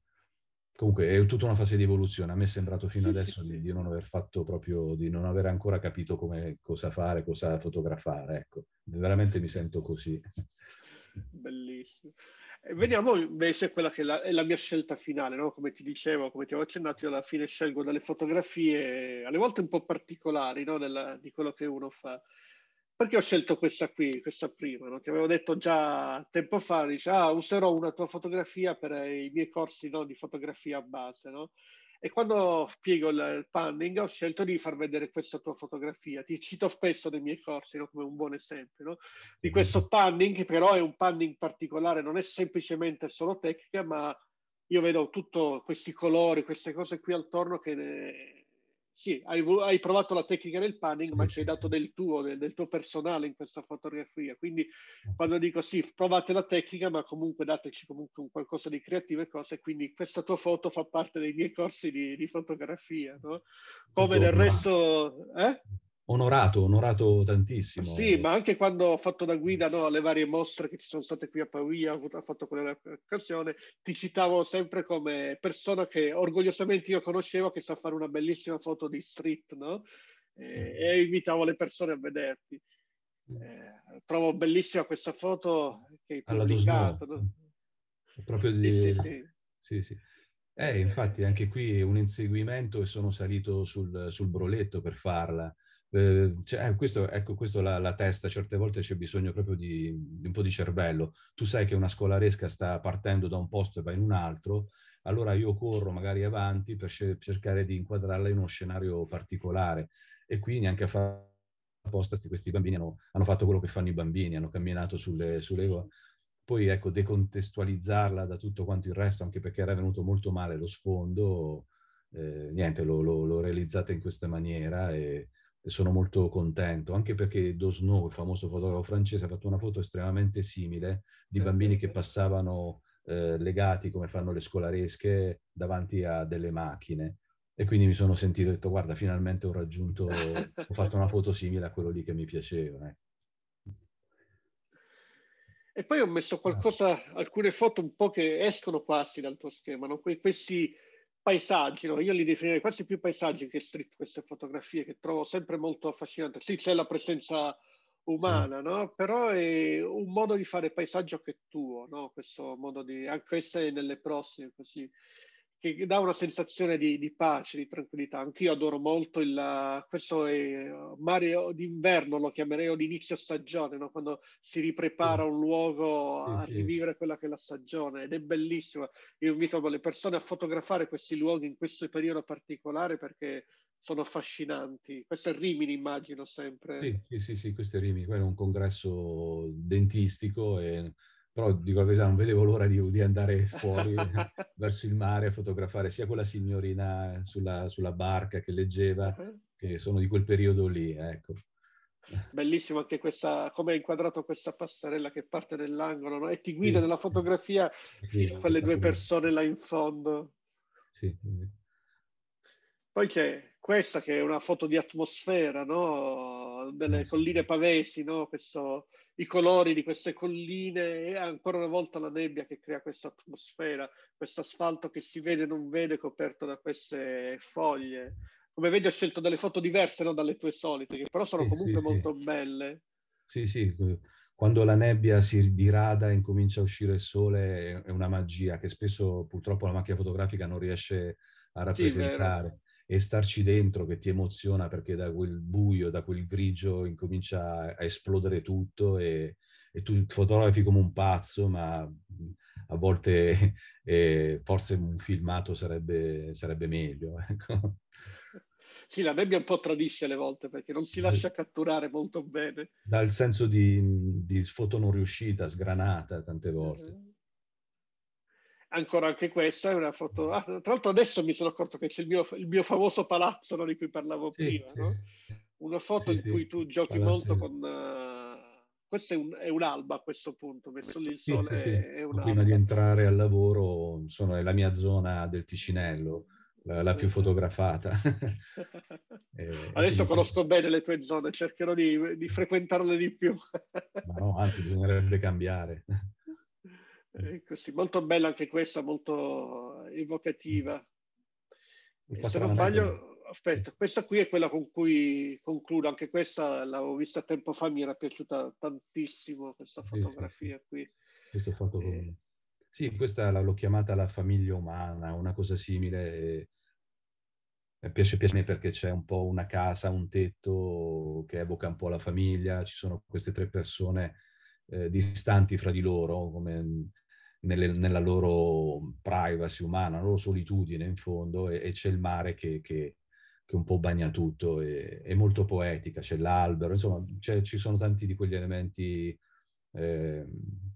Comunque è tutta una fase di evoluzione, a me è sembrato fino sì, adesso sì. Di, di, non aver fatto proprio, di non aver ancora capito come, cosa fare, cosa fotografare, ecco, veramente mi sento così. Bellissimo. Eh, vediamo invece quella che è la, è la mia scelta finale, no? come ti dicevo, come ti avevo accennato, io alla fine scelgo delle fotografie, alle volte un po' particolari, no? Della, di quello che uno fa. Perché ho scelto questa qui, questa prima? No? Ti avevo detto già tempo fa, dice, ah, userò una tua fotografia per i miei corsi di fotografia a base. E quando spiego il, il panning, ho scelto di far vedere questa tua fotografia. Ti cito spesso nei miei corsi, no? come un buon esempio, no? di questo panning, che però è un panning particolare, non è semplicemente solo tecnica, ma io vedo tutti questi colori, queste cose qui attorno che eh, sì, hai, hai, provato la tecnica del panning, sì. ma ci hai dato del tuo, del, del, tuo personale in questa fotografia. Quindi quando dico sì, provate la tecnica, ma comunque dateci comunque un qualcosa di creativo e cose, quindi questa tua foto fa parte dei miei corsi di, di fotografia, no? Come ecco, del resto... Eh? Onorato, onorato tantissimo. Sì, ma anche quando ho fatto da guida no, alle varie mostre che ci sono state qui a Pavia, ho fatto quella occasione, ti citavo sempre come persona che orgogliosamente io conoscevo che sa fare una bellissima foto di street, no? E, mm. e invitavo le persone a vederti. Mm. Eh, trovo bellissima questa foto che hai pubblicato. No? Proprio di... Sì, sì, sì. sì. Eh, infatti anche qui un inseguimento e sono salito sul, sul broletto per farla. Ehm, cioè, eh, questo, ecco, questo la, la, testa, certe volte c'è bisogno proprio di, di, un po' di cervello. Tu sai che una scolaresca sta partendo da un posto e va in un altro, allora io corro magari avanti per ce- cercare di inquadrarla in uno scenario particolare e qui neanche a fare apposta questi bambini hanno, hanno, fatto quello che fanno i bambini, hanno camminato sulle, sulle... Poi ecco, decontestualizzarla da tutto quanto il resto, anche perché era venuto molto male lo sfondo, eh, niente, l'ho, realizzata in questa maniera e, sono molto contento, anche perché Dosno, il famoso fotografo francese, ha fatto una foto estremamente simile di bambini che passavano eh, legati, come fanno le scolaresche, davanti a delle macchine. E quindi mi sono sentito, ho detto, guarda, finalmente ho raggiunto, ho fatto una foto simile a quello lì che mi piaceva. Eh. E poi ho messo qualcosa, alcune foto un po' che escono quasi dal tuo schema, no? que- questi paesaggi, no? io li definirei quasi più paesaggi che street, queste fotografie che trovo sempre molto affascinante. Sì, c'è la presenza umana, no? però è un modo di fare paesaggio che è tuo, no? questo modo di, anche essere nelle prossime così che dà una sensazione di, di pace, di tranquillità. Anch'io adoro molto il, questo è eh, mare d'inverno, lo chiamerei, o d'inizio stagione, no? quando si riprepara un luogo a rivivere quella che è la stagione ed è bellissimo. Io invito le persone a fotografare questi luoghi in questo periodo particolare perché sono affascinanti. Questo è Rimini, immagino sempre. Sì, sì, sì, sì questo è Rimini, quello è un congresso dentistico e però dico la verità, non vedevo l'ora di, di andare fuori verso il mare a fotografare sia quella signorina sulla, sulla barca che leggeva, mhm. che sono di quel periodo lì, ecco. Bellissimo anche questa, come hai inquadrato questa passerella che parte nell'angolo no? e ti guida sì. nella fotografia sì, quelle due persone là in fondo. Sì. Poi c'è questa che è una foto di atmosfera, no? Delle colline pavesi, no? Questo, i colori di queste colline e ancora una volta la nebbia che crea questa atmosfera, questo asfalto che si vede e non vede coperto da queste foglie. Come vedi ho scelto delle foto diverse no, dalle tue solite, che però sono comunque sì, molto sì. belle. Sì, sì, quando la nebbia si dirada e incomincia a uscire il sole è una magia che spesso purtroppo la macchina fotografica non riesce a rappresentare e starci dentro che ti emoziona perché da quel buio, da quel grigio incomincia a esplodere tutto e, e tu fotografi come un pazzo, ma a volte eh, forse un filmato sarebbe, sarebbe meglio. Ecco. Sì, la nebbia un po' tradisce alle volte perché non si lascia catturare molto bene. Dal senso di, di foto non riuscita, sgranata tante volte ancora anche questa è una foto. Ah, tra l'altro, adesso mi sono accorto che c'è il mio, il mio famoso palazzo no, di cui parlavo sì, prima. Sì, no? sì. Una foto in cui tu giochi Palazzo. molto con. Uh, questo è, un, è, un'alba a questo punto, messo lì il sole. Prima di entrare al lavoro, sono nella mia zona del Ticinello, la, più esatto. fotografata. Eh, e, adesso quindi... conosco bene le tue zone, cercherò di, di frequentarle di più. no, anzi, bisognerebbe cambiare. Eh, così, molto bella anche questa, molto evocativa. Eh, se non sbaglio, aspetta, questa qui è quella con cui concludo, anche questa l'avevo vista tempo fa, mi era piaciuta tantissimo questa fotografia qui. Questo fotografia. Eh. Sì, questa l'ho chiamata la famiglia umana, una cosa simile. Mi piace, piace a me perché c'è un po' una casa, un tetto che evoca un po' la famiglia, ci sono queste tre persone eh, distanti fra di loro, come nelle, nella loro privacy umana, la loro solitudine in fondo, e, e c'è il mare che, che, che, un po' bagna tutto, e, è molto poetica, c'è l'albero, insomma ci sono tanti di quegli elementi eh,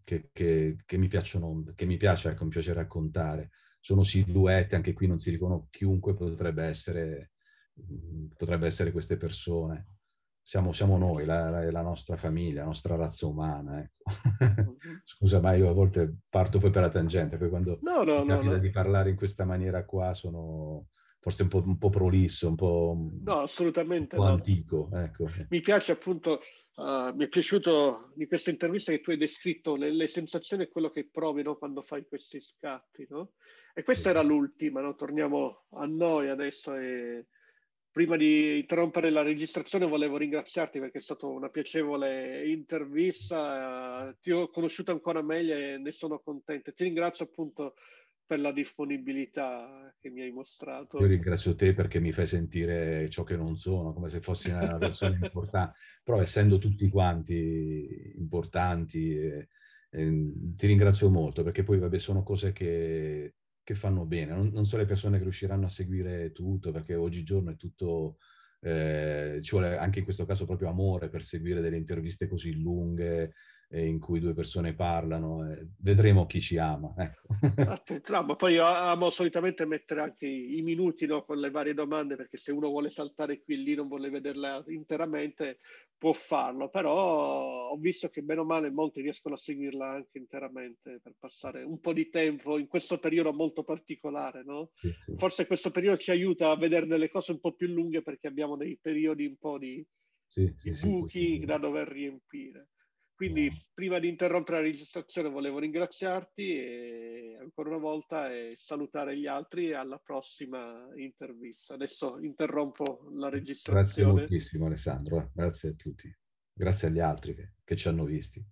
che, che, mi piacciono, che mi piace, ecco, mi piace raccontare. Sono silhouette, anche qui non si riconosce, chiunque potrebbe essere, potrebbe essere queste persone siamo, siamo noi, la, la, nostra famiglia, la nostra razza umana. Ecco. Mhm. Scusa, ma io a volte parto poi per la tangente, poi quando no, no, no, no. di parlare in questa maniera qua sono forse un po', un po prolisso, un po', no, assolutamente un po no. antico. Ecco. Mi piace appunto, uh, mi è piaciuto di questa intervista che tu hai descritto le, le sensazioni e quello che provi no, quando fai questi scatti. No? E questa sì. era l'ultima, no? torniamo a noi adesso e prima di interrompere la registrazione volevo ringraziarti perché è stata una piacevole intervista, eh, ti ho conosciuto ancora meglio e ne sono contento. Ti ringrazio appunto per la disponibilità che mi hai mostrato. Io ringrazio te perché mi fai sentire ciò che non sono, come se fossi una persona importante, però essendo tutti quanti importanti, eh, eh, ti ringrazio molto perché poi vabbè, sono cose che che fanno bene, non, non, sono le persone che riusciranno a seguire tutto, perché oggigiorno è tutto, eh, ci vuole anche in questo caso proprio amore per seguire delle interviste così lunghe, eh, in cui due persone parlano, eh, vedremo chi ci ama. Ecco. Attento, ah, no, ma poi io amo solitamente mettere anche i minuti no, con le varie domande, perché se uno vuole saltare qui e lì, non vuole vederla interamente, può farlo, però ho visto che bene o male molti riescono a seguirla anche interamente per passare un po' di tempo in questo periodo molto particolare, no? Sì, sì. Forse questo periodo ci aiuta a vedere delle cose un po' più lunghe perché abbiamo dei periodi un po' di, sì, di buchi da dover riempire. Quindi prima di interrompere la registrazione volevo ringraziarti e, ancora una volta e salutare gli altri alla prossima intervista. Adesso interrompo la registrazione. Grazie moltissimo Alessandro, grazie a tutti. Grazie agli altri che, che ci hanno visti.